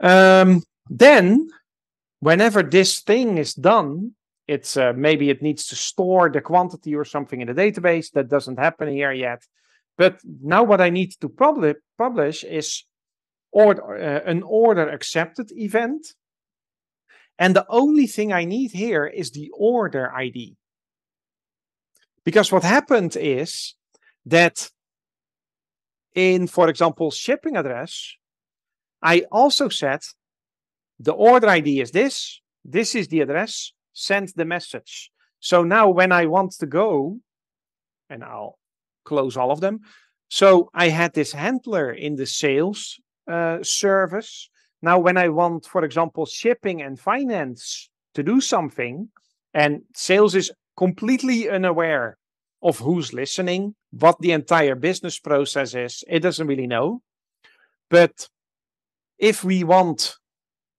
um, then whenever this thing is done it's uh, maybe it needs to store the quantity or something in the database that doesn't happen here yet but now what i need to publish publish is order, uh, an order accepted event and the only thing I need here is the order ID. Because what happened is that in, for example, shipping address, I also said the order ID is this, this is the address, send the message. So now when I want to go, and I'll close all of them. So I had this handler in the sales uh, service now, when I want, for example, shipping and finance to do something, and sales is completely unaware of who's listening, what the entire business process is, it doesn't really know. But if we want,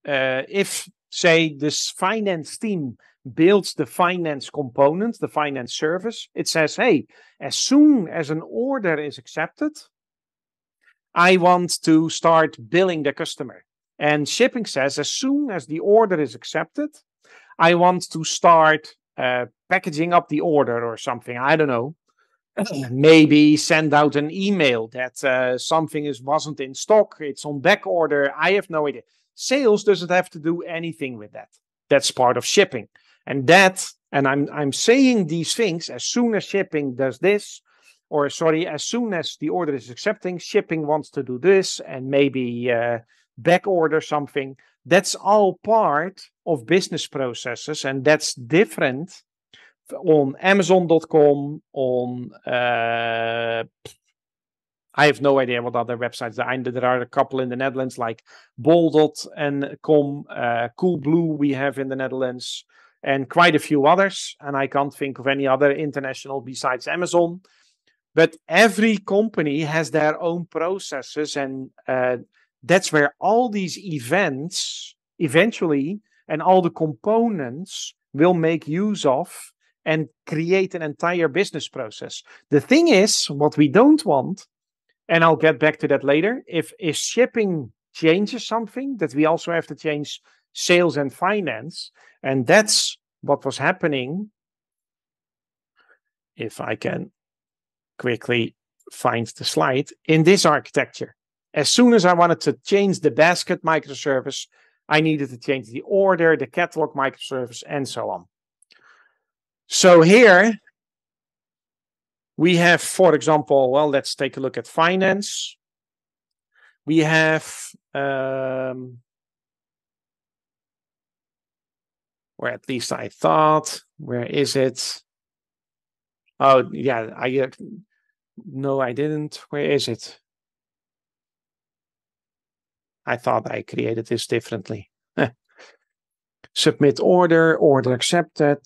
uh, if say this finance team builds the finance component, the finance service, it says, hey, as soon as an order is accepted, I want to start billing the customer. And shipping says, as soon as the order is accepted, I want to start uh, packaging up the order or something. I don't know. Maybe send out an email that uh, something is wasn't in stock. It's on back order. I have no idea. Sales doesn't have to do anything with that. That's part of shipping. And that, and I'm I'm saying these things as soon as shipping does this, or sorry, as soon as the order is accepting, shipping wants to do this, and maybe. Uh, back order something. That's all part of business processes, and that's different on Amazon.com, on uh, I have no idea what other websites there are. There are a couple in the Netherlands, like Bol.com, and Cool uh, Coolblue we have in the Netherlands, and quite a few others. And I can't think of any other international besides Amazon. But every company has their own processes and uh, that's where all these events eventually and all the components will make use of and create an entire business process. The thing is, what we don't want, and I'll get back to that later, if if shipping changes something, that we also have to change sales and finance. And that's what was happening. If I can quickly find the slide in this architecture. As soon as I wanted to change the basket microservice, I needed to change the order, the catalog microservice, and so on. So here we have, for example, well, let's take a look at finance. We have, um, or at least I thought, where is it? Oh, yeah, I uh, no, I didn't. Where is it? I thought I created this differently. Eh. Submit order, order accepted.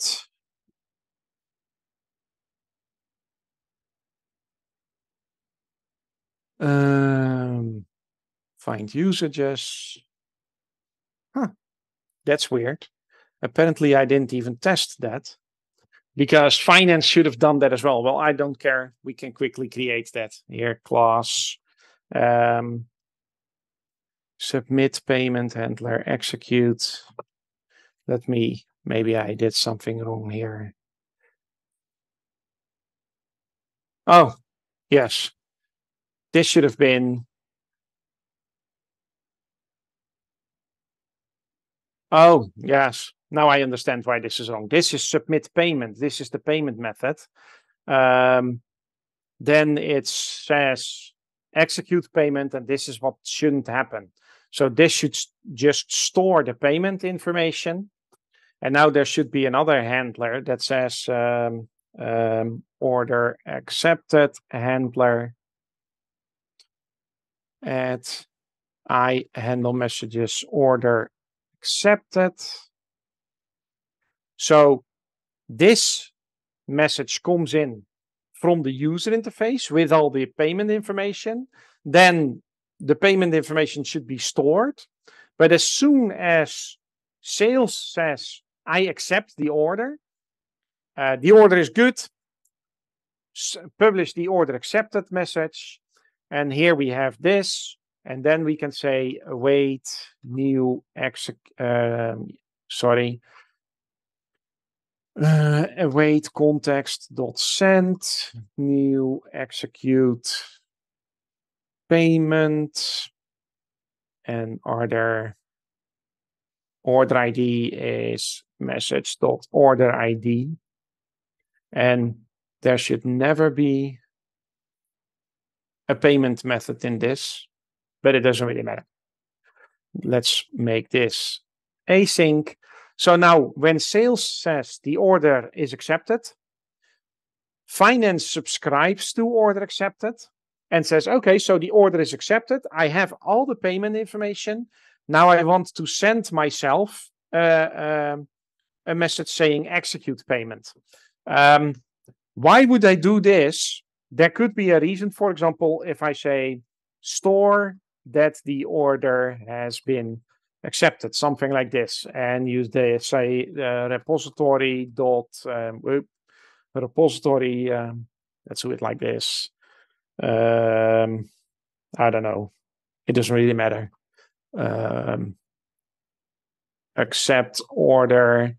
Um, find usages. Huh, that's weird. Apparently, I didn't even test that because finance should have done that as well. Well, I don't care. We can quickly create that here class. Um, submit payment handler, execute. Let me, maybe I did something wrong here. Oh, yes. This should have been. Oh, yes. Now I understand why this is wrong. This is submit payment. This is the payment method. Um, then it says execute payment, and this is what shouldn't happen. So this should just store the payment information. And now there should be another handler that says um, um, order accepted handler at I handle messages order accepted. So this message comes in from the user interface with all the payment information. Then the payment information should be stored. But as soon as sales says, I accept the order, uh, the order is good, S- publish the order accepted message. And here we have this. And then we can say, wait new exec, um, sorry, uh, await context dot send hmm. new execute payment. And order. order ID is message dot order ID, And there should never be a payment method in this, but it doesn't really matter. Let's make this async. So now when sales says the order is accepted, finance subscribes to order accepted and says, okay, so the order is accepted. I have all the payment information. Now I want to send myself uh, um, a message saying execute payment. Um, why would I do this? There could be a reason. For example, if I say store that the order has been accepted, something like this, and use the say uh, repository dot um, repository. Um, let's do it like this um, I don't know. It doesn't really matter. Um, accept order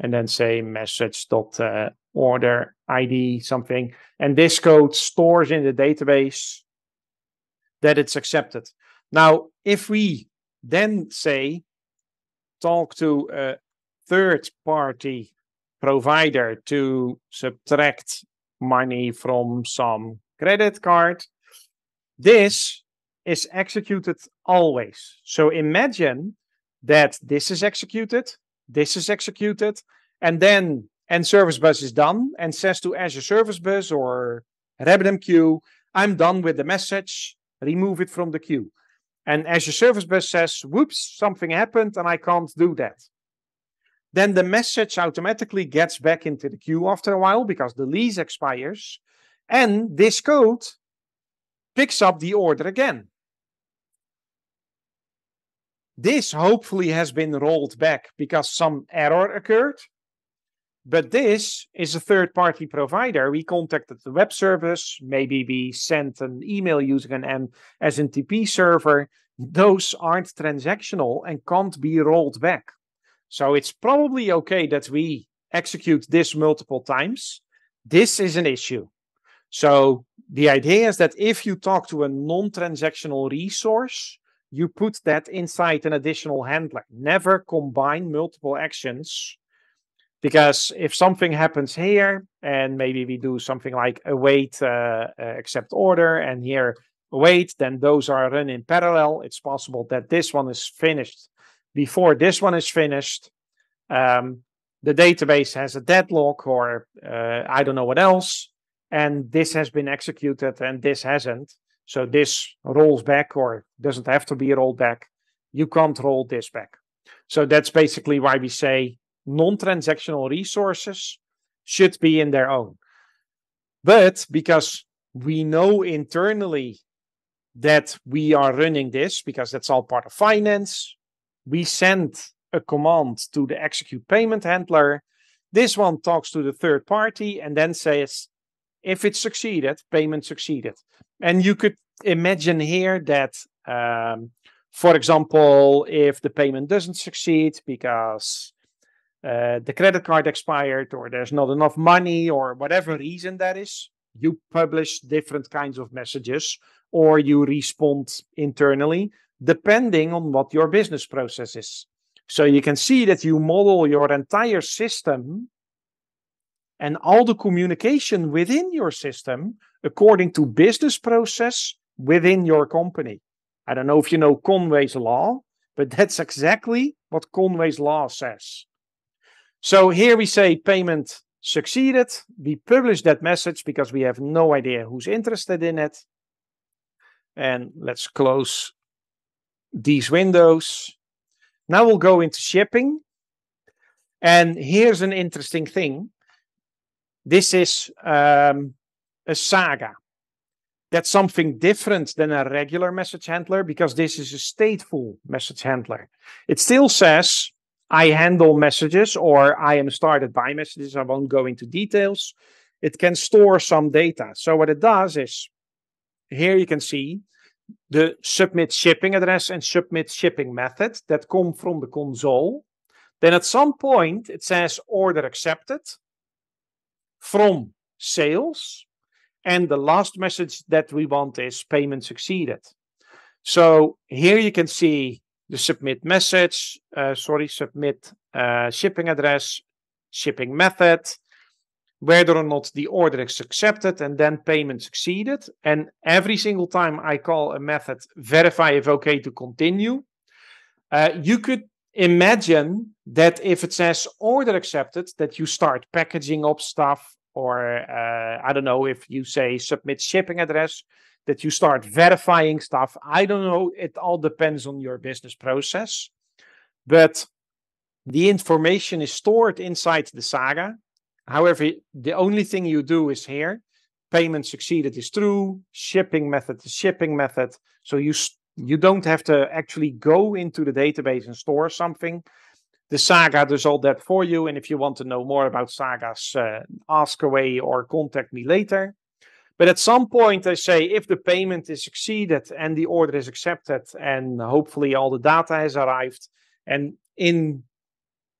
and then say message dot uh, order ID something. And this code stores in the database that it's accepted. Now, if we then say talk to a third party provider to subtract money from some credit card. This is executed always. So imagine that this is executed, this is executed, and then and service bus is done and says to Azure Service Bus or RabbitMQ, I'm done with the message, remove it from the queue. And Azure Service Bus says, whoops, something happened and I can't do that. Then the message automatically gets back into the queue after a while because the lease expires. And this code picks up the order again. This hopefully has been rolled back because some error occurred. But this is a third party provider. We contacted the web service. Maybe we sent an email using an SMTP server. Those aren't transactional and can't be rolled back. So it's probably okay that we execute this multiple times. This is an issue. So the idea is that if you talk to a non-transactional resource, you put that inside an additional handler. Never combine multiple actions because if something happens here and maybe we do something like await uh, uh, accept order and here await, then those are run in parallel. It's possible that this one is finished before this one is finished. Um, the database has a deadlock or uh, I don't know what else and this has been executed and this hasn't. So this rolls back or doesn't have to be rolled back. You can't roll this back. So that's basically why we say non transactional resources should be in their own. But because we know internally that we are running this, because that's all part of finance, we send a command to the execute payment handler. This one talks to the third party and then says, if it succeeded, payment succeeded. And you could imagine here that, um, for example, if the payment doesn't succeed because uh, the credit card expired or there's not enough money or whatever reason that is, you publish different kinds of messages or you respond internally depending on what your business process is. So you can see that you model your entire system and all the communication within your system according to business process within your company. I don't know if you know Conway's law, but that's exactly what Conway's law says. So here we say payment succeeded. We publish that message because we have no idea who's interested in it. And let's close these windows. Now we'll go into shipping. And here's an interesting thing. This is um, a saga. That's something different than a regular message handler because this is a stateful message handler. It still says, I handle messages or I am started by messages. I won't go into details. It can store some data. So, what it does is here you can see the submit shipping address and submit shipping method that come from the console. Then at some point it says order accepted from sales. And the last message that we want is payment succeeded. So here you can see the submit message, uh, sorry, submit uh, shipping address, shipping method, whether or not the order is accepted, and then payment succeeded. And every single time I call a method, verify if okay to continue. Uh, you could imagine that if it says order accepted, that you start packaging up stuff, or uh, I don't know, if you say submit shipping address, that you start verifying stuff. I don't know. It all depends on your business process. But the information is stored inside the saga. However, the only thing you do is here payment succeeded is true, shipping method is shipping method. So you you don't have to actually go into the database and store something. The Saga does all that for you. And if you want to know more about Sagas, uh, ask away or contact me later. But at some point, they say if the payment is succeeded and the order is accepted, and hopefully all the data has arrived, and in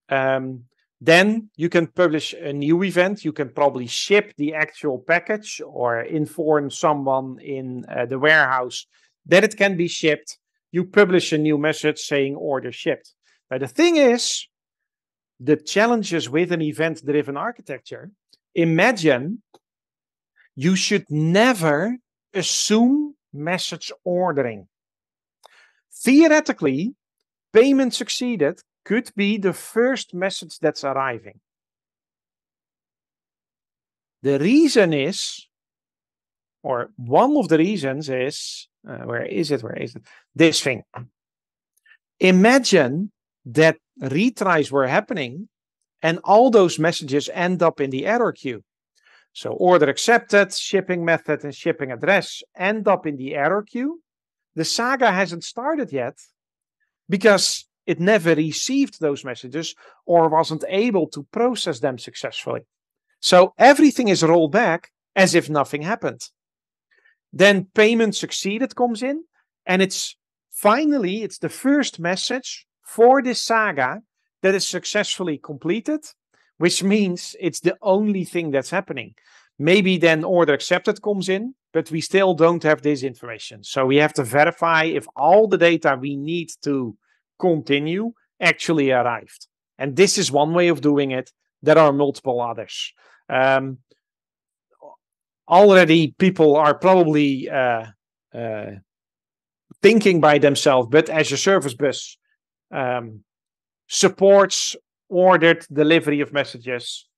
um, then you can publish a new event. You can probably ship the actual package or inform someone in uh, the warehouse then it can be shipped. You publish a new message saying order shipped. Now, the thing is, the challenges with an event driven architecture imagine you should never assume message ordering. Theoretically, payment succeeded could be the first message that's arriving. The reason is, or one of the reasons is, uh, where is it? Where is it? This thing. Imagine that retries were happening and all those messages end up in the error queue. So order accepted, shipping method, and shipping address end up in the error queue. The saga hasn't started yet because it never received those messages or wasn't able to process them successfully. So everything is rolled back as if nothing happened. Then payment succeeded comes in, and it's finally it's the first message for this saga that is successfully completed, which means it's the only thing that's happening. Maybe then order accepted comes in, but we still don't have this information. So we have to verify if all the data we need to continue actually arrived. And this is one way of doing it. There are multiple others. Um, already people are probably uh, uh, thinking by themselves, but as a service bus um, supports ordered delivery of messages,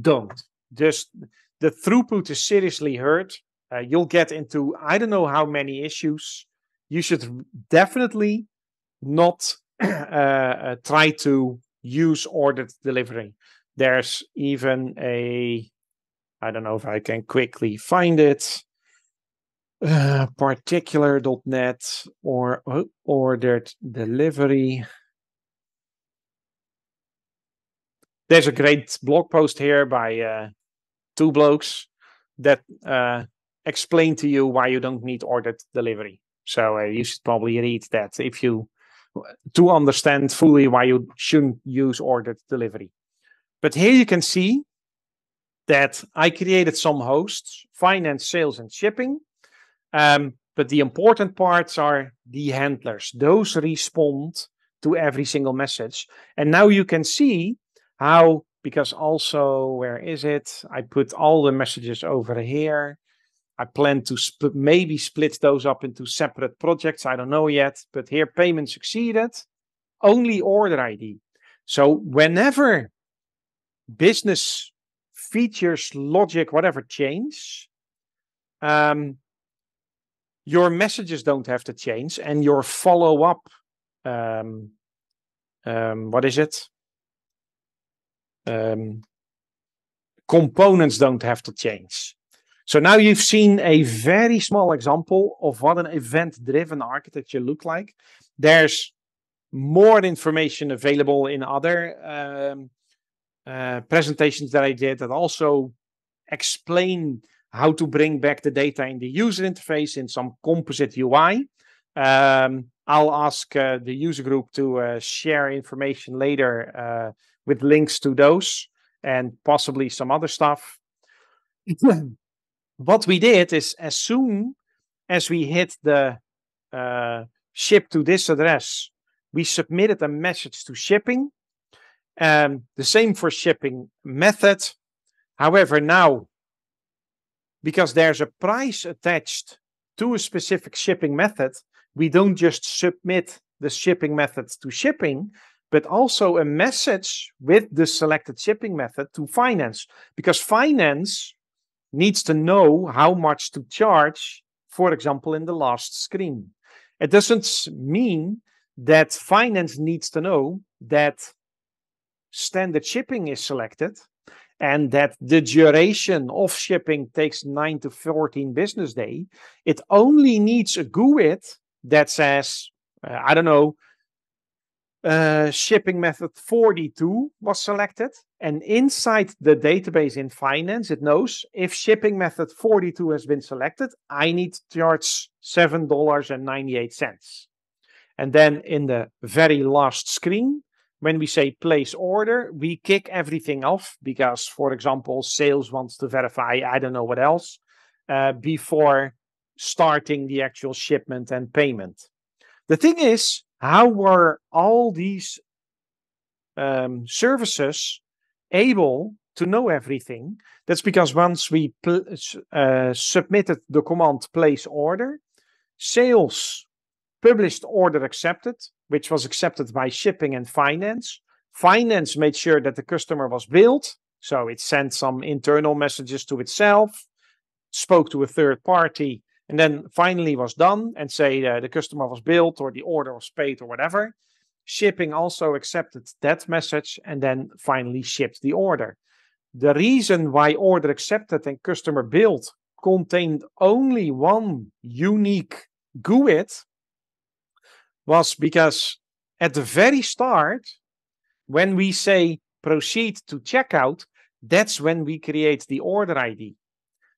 don't. Just the throughput is seriously hurt. Uh, you'll get into I don't know how many issues. You should definitely not uh, uh, try to use ordered delivery. There's even a I don't know if I can quickly find it. Uh, particular.net or uh, ordered delivery. There's a great blog post here by uh, two blokes that uh, explain to you why you don't need ordered delivery. So uh, you should probably read that if you to understand fully why you shouldn't use ordered delivery. But here you can see that I created some hosts, finance, sales, and shipping. Um, but the important parts are the handlers. Those respond to every single message. And now you can see how, because also, where is it? I put all the messages over here. I plan to maybe split those up into separate projects. I don't know yet. But here, payment succeeded, only order ID. So whenever business features, logic, whatever change, um, your messages don't have to change and your follow up, um, um, what is it? Um, components don't have to change. So now you've seen a very small example of what an event driven architecture look like. There's more information available in other um, uh, presentations that I did that also explain how to bring back the data in the user interface in some composite UI. Um, I'll ask uh, the user group to uh, share information later uh, with links to those and possibly some other stuff. what we did is, as soon as we hit the uh, ship to this address, we submitted a message to shipping um, the same for shipping method. However, now, because there's a price attached to a specific shipping method, we don't just submit the shipping method to shipping, but also a message with the selected shipping method to finance, because finance needs to know how much to charge, for example, in the last screen. It doesn't mean that finance needs to know that standard shipping is selected and that the duration of shipping takes 9 to 14 business day it only needs a GUID that says uh, i don't know uh, shipping method 42 was selected and inside the database in finance it knows if shipping method 42 has been selected i need to charge $7.98 and then in the very last screen when we say place order, we kick everything off because, for example, sales wants to verify, I don't know what else, uh, before starting the actual shipment and payment. The thing is, how were all these um, services able to know everything? That's because once we pl- uh, submitted the command place order, sales published order accepted, which was accepted by shipping and finance. Finance made sure that the customer was billed. So it sent some internal messages to itself, spoke to a third party, and then finally was done and say uh, the customer was billed or the order was paid or whatever. Shipping also accepted that message and then finally shipped the order. The reason why order accepted and customer billed contained only one unique GUID was because at the very start, when we say proceed to checkout, that's when we create the order ID.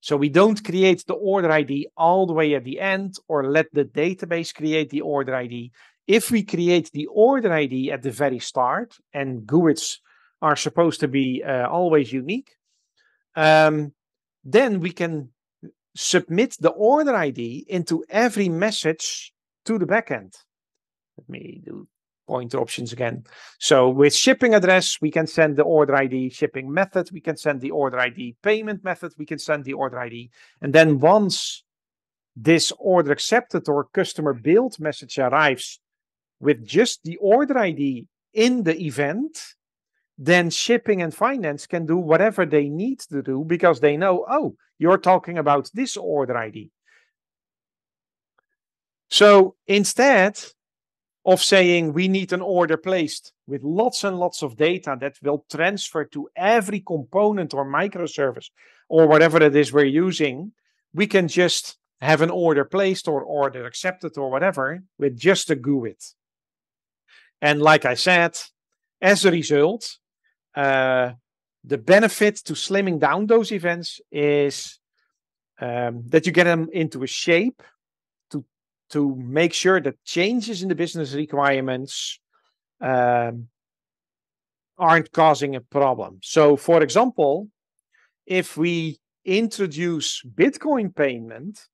So we don't create the order ID all the way at the end or let the database create the order ID. If we create the order ID at the very start, and GUIDs are supposed to be uh, always unique, um, then we can submit the order ID into every message to the backend. Let me do pointer options again. So with shipping address, we can send the order ID shipping method, we can send the order ID payment method, we can send the order ID. And then once this order accepted or customer build message arrives with just the order ID in the event, then shipping and finance can do whatever they need to do because they know, oh, you're talking about this order ID. So instead, of saying we need an order placed with lots and lots of data that will transfer to every component or microservice or whatever it is we're using, we can just have an order placed or order accepted or whatever with just a GUID. And like I said, as a result, uh, the benefit to slimming down those events is um, that you get them into a shape to make sure that changes in the business requirements um, aren't causing a problem. So, for example, if we introduce Bitcoin payment,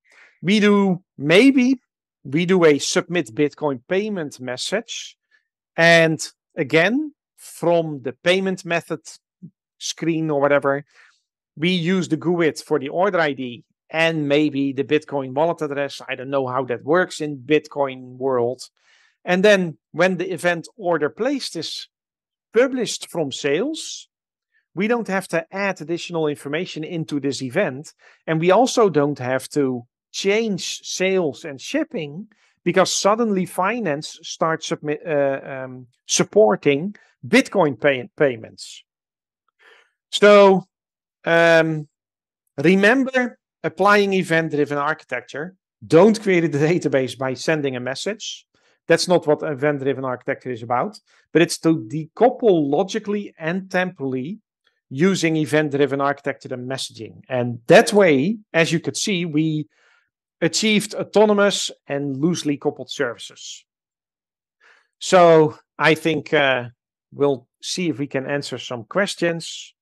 we do maybe we do a submit Bitcoin payment message. And again, from the payment method screen or whatever, we use the GUID for the order ID and maybe the Bitcoin wallet address. I don't know how that works in Bitcoin world. And then when the event order placed is published from sales, we don't have to add additional information into this event. And we also don't have to change sales and shipping because suddenly finance starts uh, um, supporting Bitcoin pay- payments. So um, remember applying event-driven architecture. Don't create the database by sending a message. That's not what event-driven architecture is about, but it's to decouple logically and temporally using event-driven architecture and messaging. And that way, as you could see, we achieved autonomous and loosely coupled services. So I think uh, we'll see if we can answer some questions.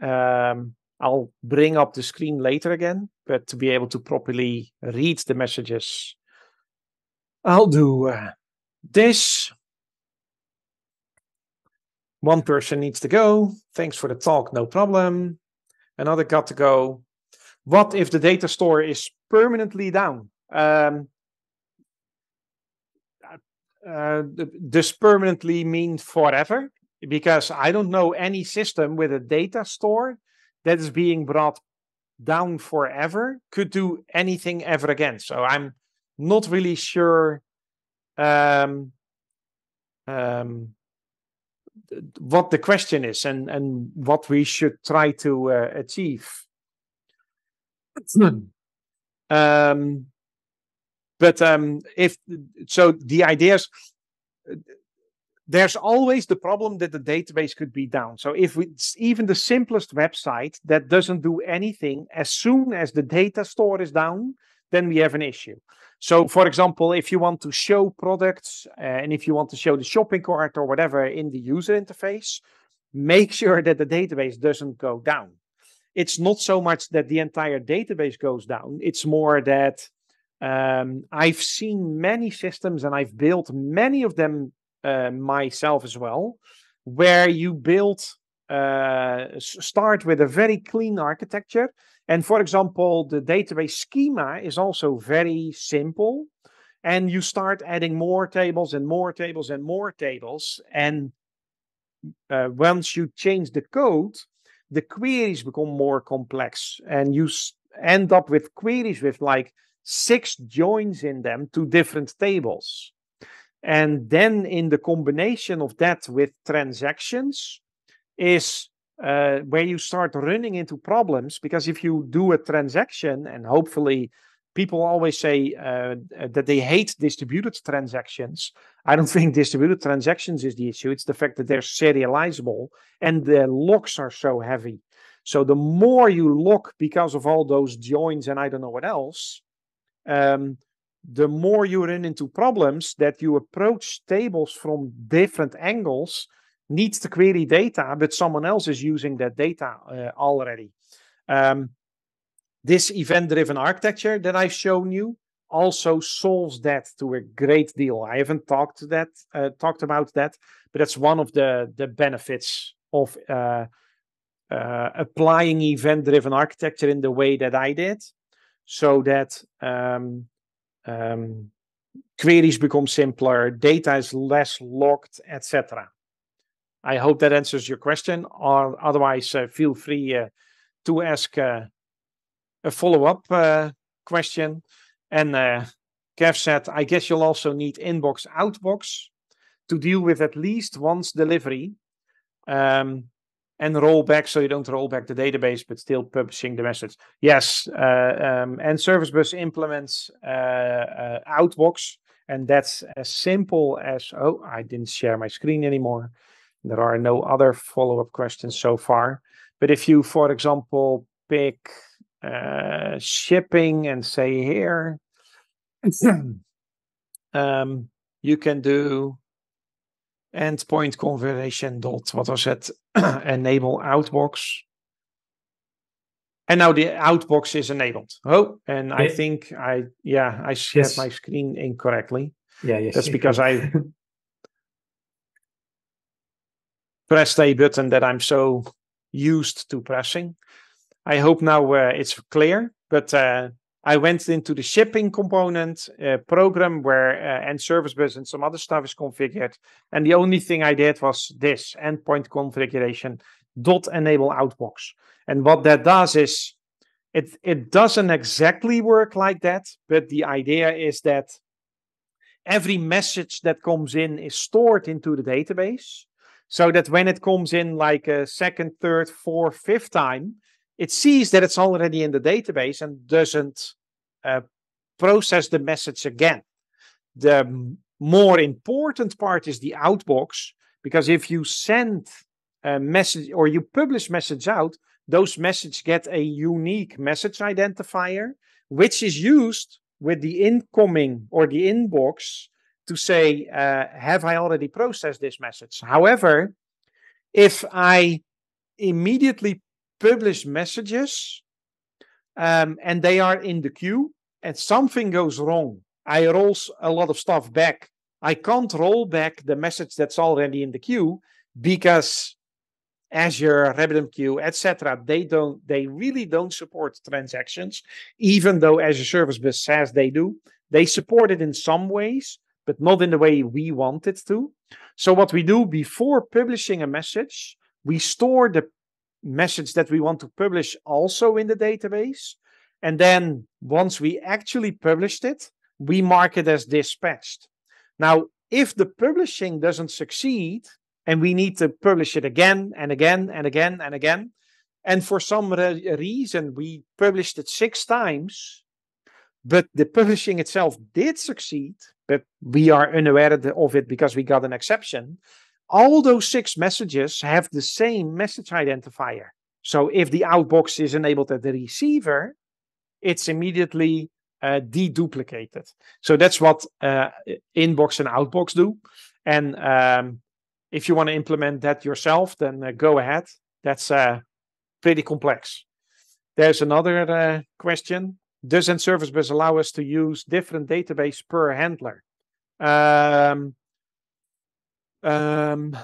Um, I'll bring up the screen later again, but to be able to properly read the messages, I'll do uh, this. One person needs to go. Thanks for the talk, no problem. Another got to go. What if the data store is permanently down? Um, uh, uh does permanently mean forever? Because I don't know any system with a data store that is being brought down forever could do anything ever again. So I'm not really sure um, um, what the question is and, and what we should try to uh, achieve. Um, but um, if so, the ideas there's always the problem that the database could be down. So if it's even the simplest website that doesn't do anything, as soon as the data store is down, then we have an issue. So, for example, if you want to show products uh, and if you want to show the shopping cart or whatever in the user interface, make sure that the database doesn't go down. It's not so much that the entire database goes down, it's more that um, I've seen many systems and I've built many of them uh, myself as well, where you build, uh, start with a very clean architecture. And for example, the database schema is also very simple. And you start adding more tables and more tables and more tables. And uh, once you change the code, the queries become more complex. And you end up with queries with like six joins in them to different tables. And then in the combination of that with transactions is uh, where you start running into problems because if you do a transaction and hopefully people always say uh, that they hate distributed transactions. I don't think distributed transactions is the issue. It's the fact that they're serializable and the locks are so heavy. So the more you lock because of all those joins and I don't know what else, um, the more you run into problems that you approach tables from different angles needs to query data, but someone else is using that data uh, already. Um, this event-driven architecture that I've shown you also solves that to a great deal. I haven't talked that uh, talked about that, but that's one of the the benefits of uh, uh applying event-driven architecture in the way that I did, so that um, um, queries become simpler, data is less locked, etc. I hope that answers your question. Or otherwise, uh, feel free uh, to ask uh, a follow-up uh, question. And uh, Kev said, I guess you'll also need inbox outbox to deal with at least once delivery. Um, and roll back so you don't roll back the database but still publishing the message yes uh, um, and service bus implements uh, uh, outbox and that's as simple as oh i didn't share my screen anymore there are no other follow-up questions so far but if you for example pick uh, shipping and say here um, you can do endpoint configuration dot, what was it? enable outbox. And now the outbox is enabled. Oh, and I think I, yeah, I shared yes. my screen incorrectly. Yeah, yes. That's because I pressed a button that I'm so used to pressing. I hope now uh, it's clear, but uh, I went into the shipping component uh, program where uh, and service bus and some other stuff is configured. And the only thing I did was this endpoint configuration dot enable outbox. And what that does is it it doesn't exactly work like that, but the idea is that every message that comes in is stored into the database so that when it comes in like a uh, second, third, fourth, fifth time, it sees that it's already in the database and doesn't uh, process the message again. The more important part is the outbox, because if you send a message or you publish message out, those messages get a unique message identifier, which is used with the incoming or the inbox to say, uh, Have I already processed this message? However, if I immediately publish messages, um, and they are in the queue, and something goes wrong. I roll a lot of stuff back. I can't roll back the message that's already in the queue because Azure, RabbitMQ, etc. They don't. They really don't support transactions, even though Azure Service Bus says they do. They support it in some ways, but not in the way we want it to. So what we do before publishing a message, we store the message that we want to publish also in the database. And then once we actually published it, we mark it as dispatched. Now, if the publishing doesn't succeed and we need to publish it again and again and again and again, and for some re- reason we published it six times, but the publishing itself did succeed, but we are unaware of it because we got an exception, all those six messages have the same message identifier. So if the outbox is enabled at the receiver, it's immediately uh, deduplicated. So that's what uh, inbox and outbox do. And um, if you want to implement that yourself, then uh, go ahead. That's uh, pretty complex. There's another uh, question. Does N-Service Bus allow us to use different database per handler? Um, um,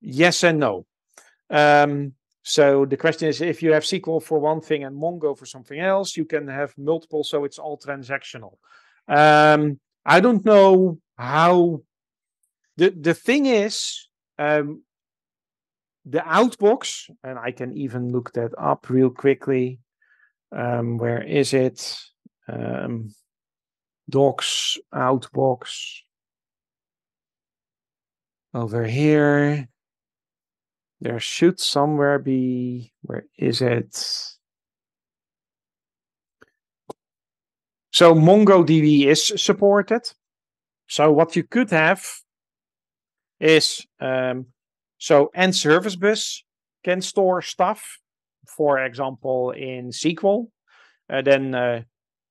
yes and no. Um, so the question is if you have SQL for one thing and Mongo for something else, you can have multiple, so it's all transactional. Um, I don't know how. The, the thing is, um, the outbox, and I can even look that up real quickly. Um, where is it? Um, docs, outbox over here. There should somewhere be, where is it? So MongoDB is supported. So what you could have is, um, so and service bus can store stuff, for example, in SQL. Uh, then uh,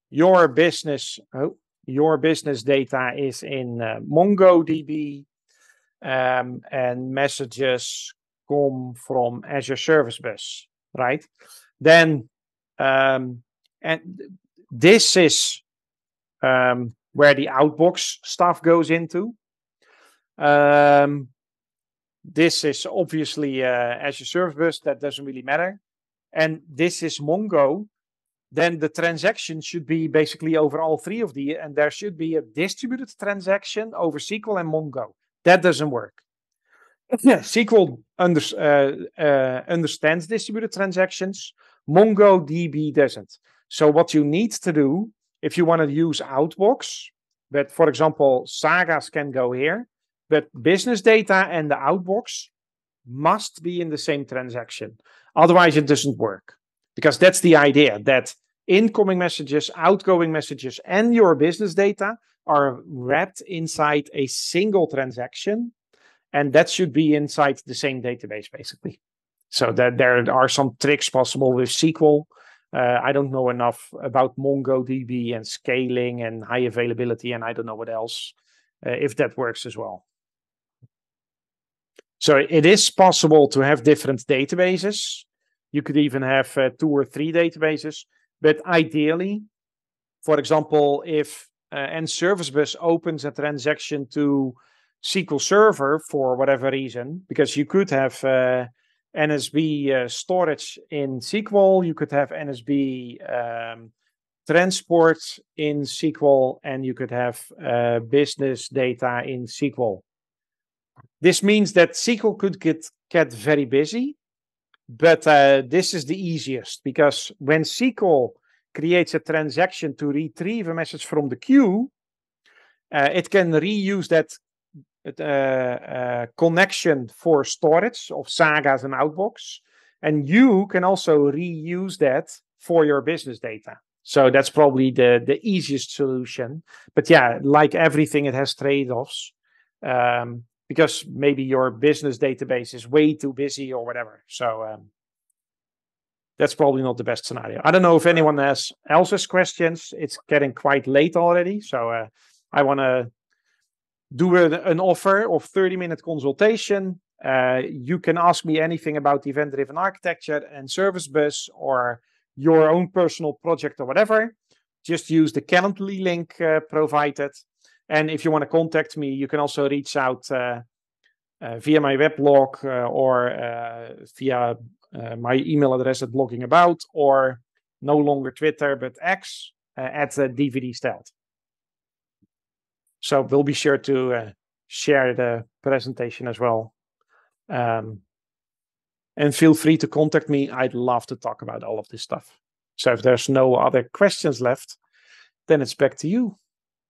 your business, oh, your business data is in uh, MongoDB um, and messages come from Azure Service Bus, right? Then, um, and this is um, where the outbox stuff goes into. Um, this is obviously uh, Azure Service Bus, that doesn't really matter. And this is Mongo. Then the transaction should be basically over all three of the, and there should be a distributed transaction over SQL and Mongo. That doesn't work. Yeah, SQL under, uh, uh, understands distributed transactions. MongoDB doesn't. So what you need to do if you want to use Outbox, but for example, sagas can go here, but business data and the Outbox must be in the same transaction. Otherwise, it doesn't work because that's the idea that incoming messages, outgoing messages, and your business data are wrapped inside a single transaction. And that should be inside the same database, basically. So that there are some tricks possible with SQL. Uh, I don't know enough about MongoDB and scaling and high availability, and I don't know what else, uh, if that works as well. So it is possible to have different databases. You could even have uh, two or three databases, but ideally, for example, if uh, and Service Bus opens a transaction to SQL Server for whatever reason, because you could have uh, NSB uh, storage in SQL, you could have NSB um, transport in SQL, and you could have uh, business data in SQL. This means that SQL could get, get very busy, but uh, this is the easiest because when SQL creates a transaction to retrieve a message from the queue, uh, it can reuse that uh, uh, connection for storage of sagas and outbox. And you can also reuse that for your business data. So that's probably the, the easiest solution. But yeah, like everything, it has trade offs. Um, because maybe your business database is way too busy or whatever. So um, that's probably not the best scenario. I don't know if anyone has else has questions. It's getting quite late already, so uh, I want to do a, an offer of 30 minute consultation. Uh, you can ask me anything about event driven architecture and service bus or your own personal project or whatever. Just use the Calendly link uh, provided. And if you want to contact me, you can also reach out uh, uh, via my weblog uh, or via Eh, my email address at about, or no longer Twitter, but X eh, at the DVD Stelt. So we'll be sure to eh, share the presentation as well. Um, and feel free to contact me. I'd love to talk about all of this stuff. So if there's no other questions left, then it's back to you.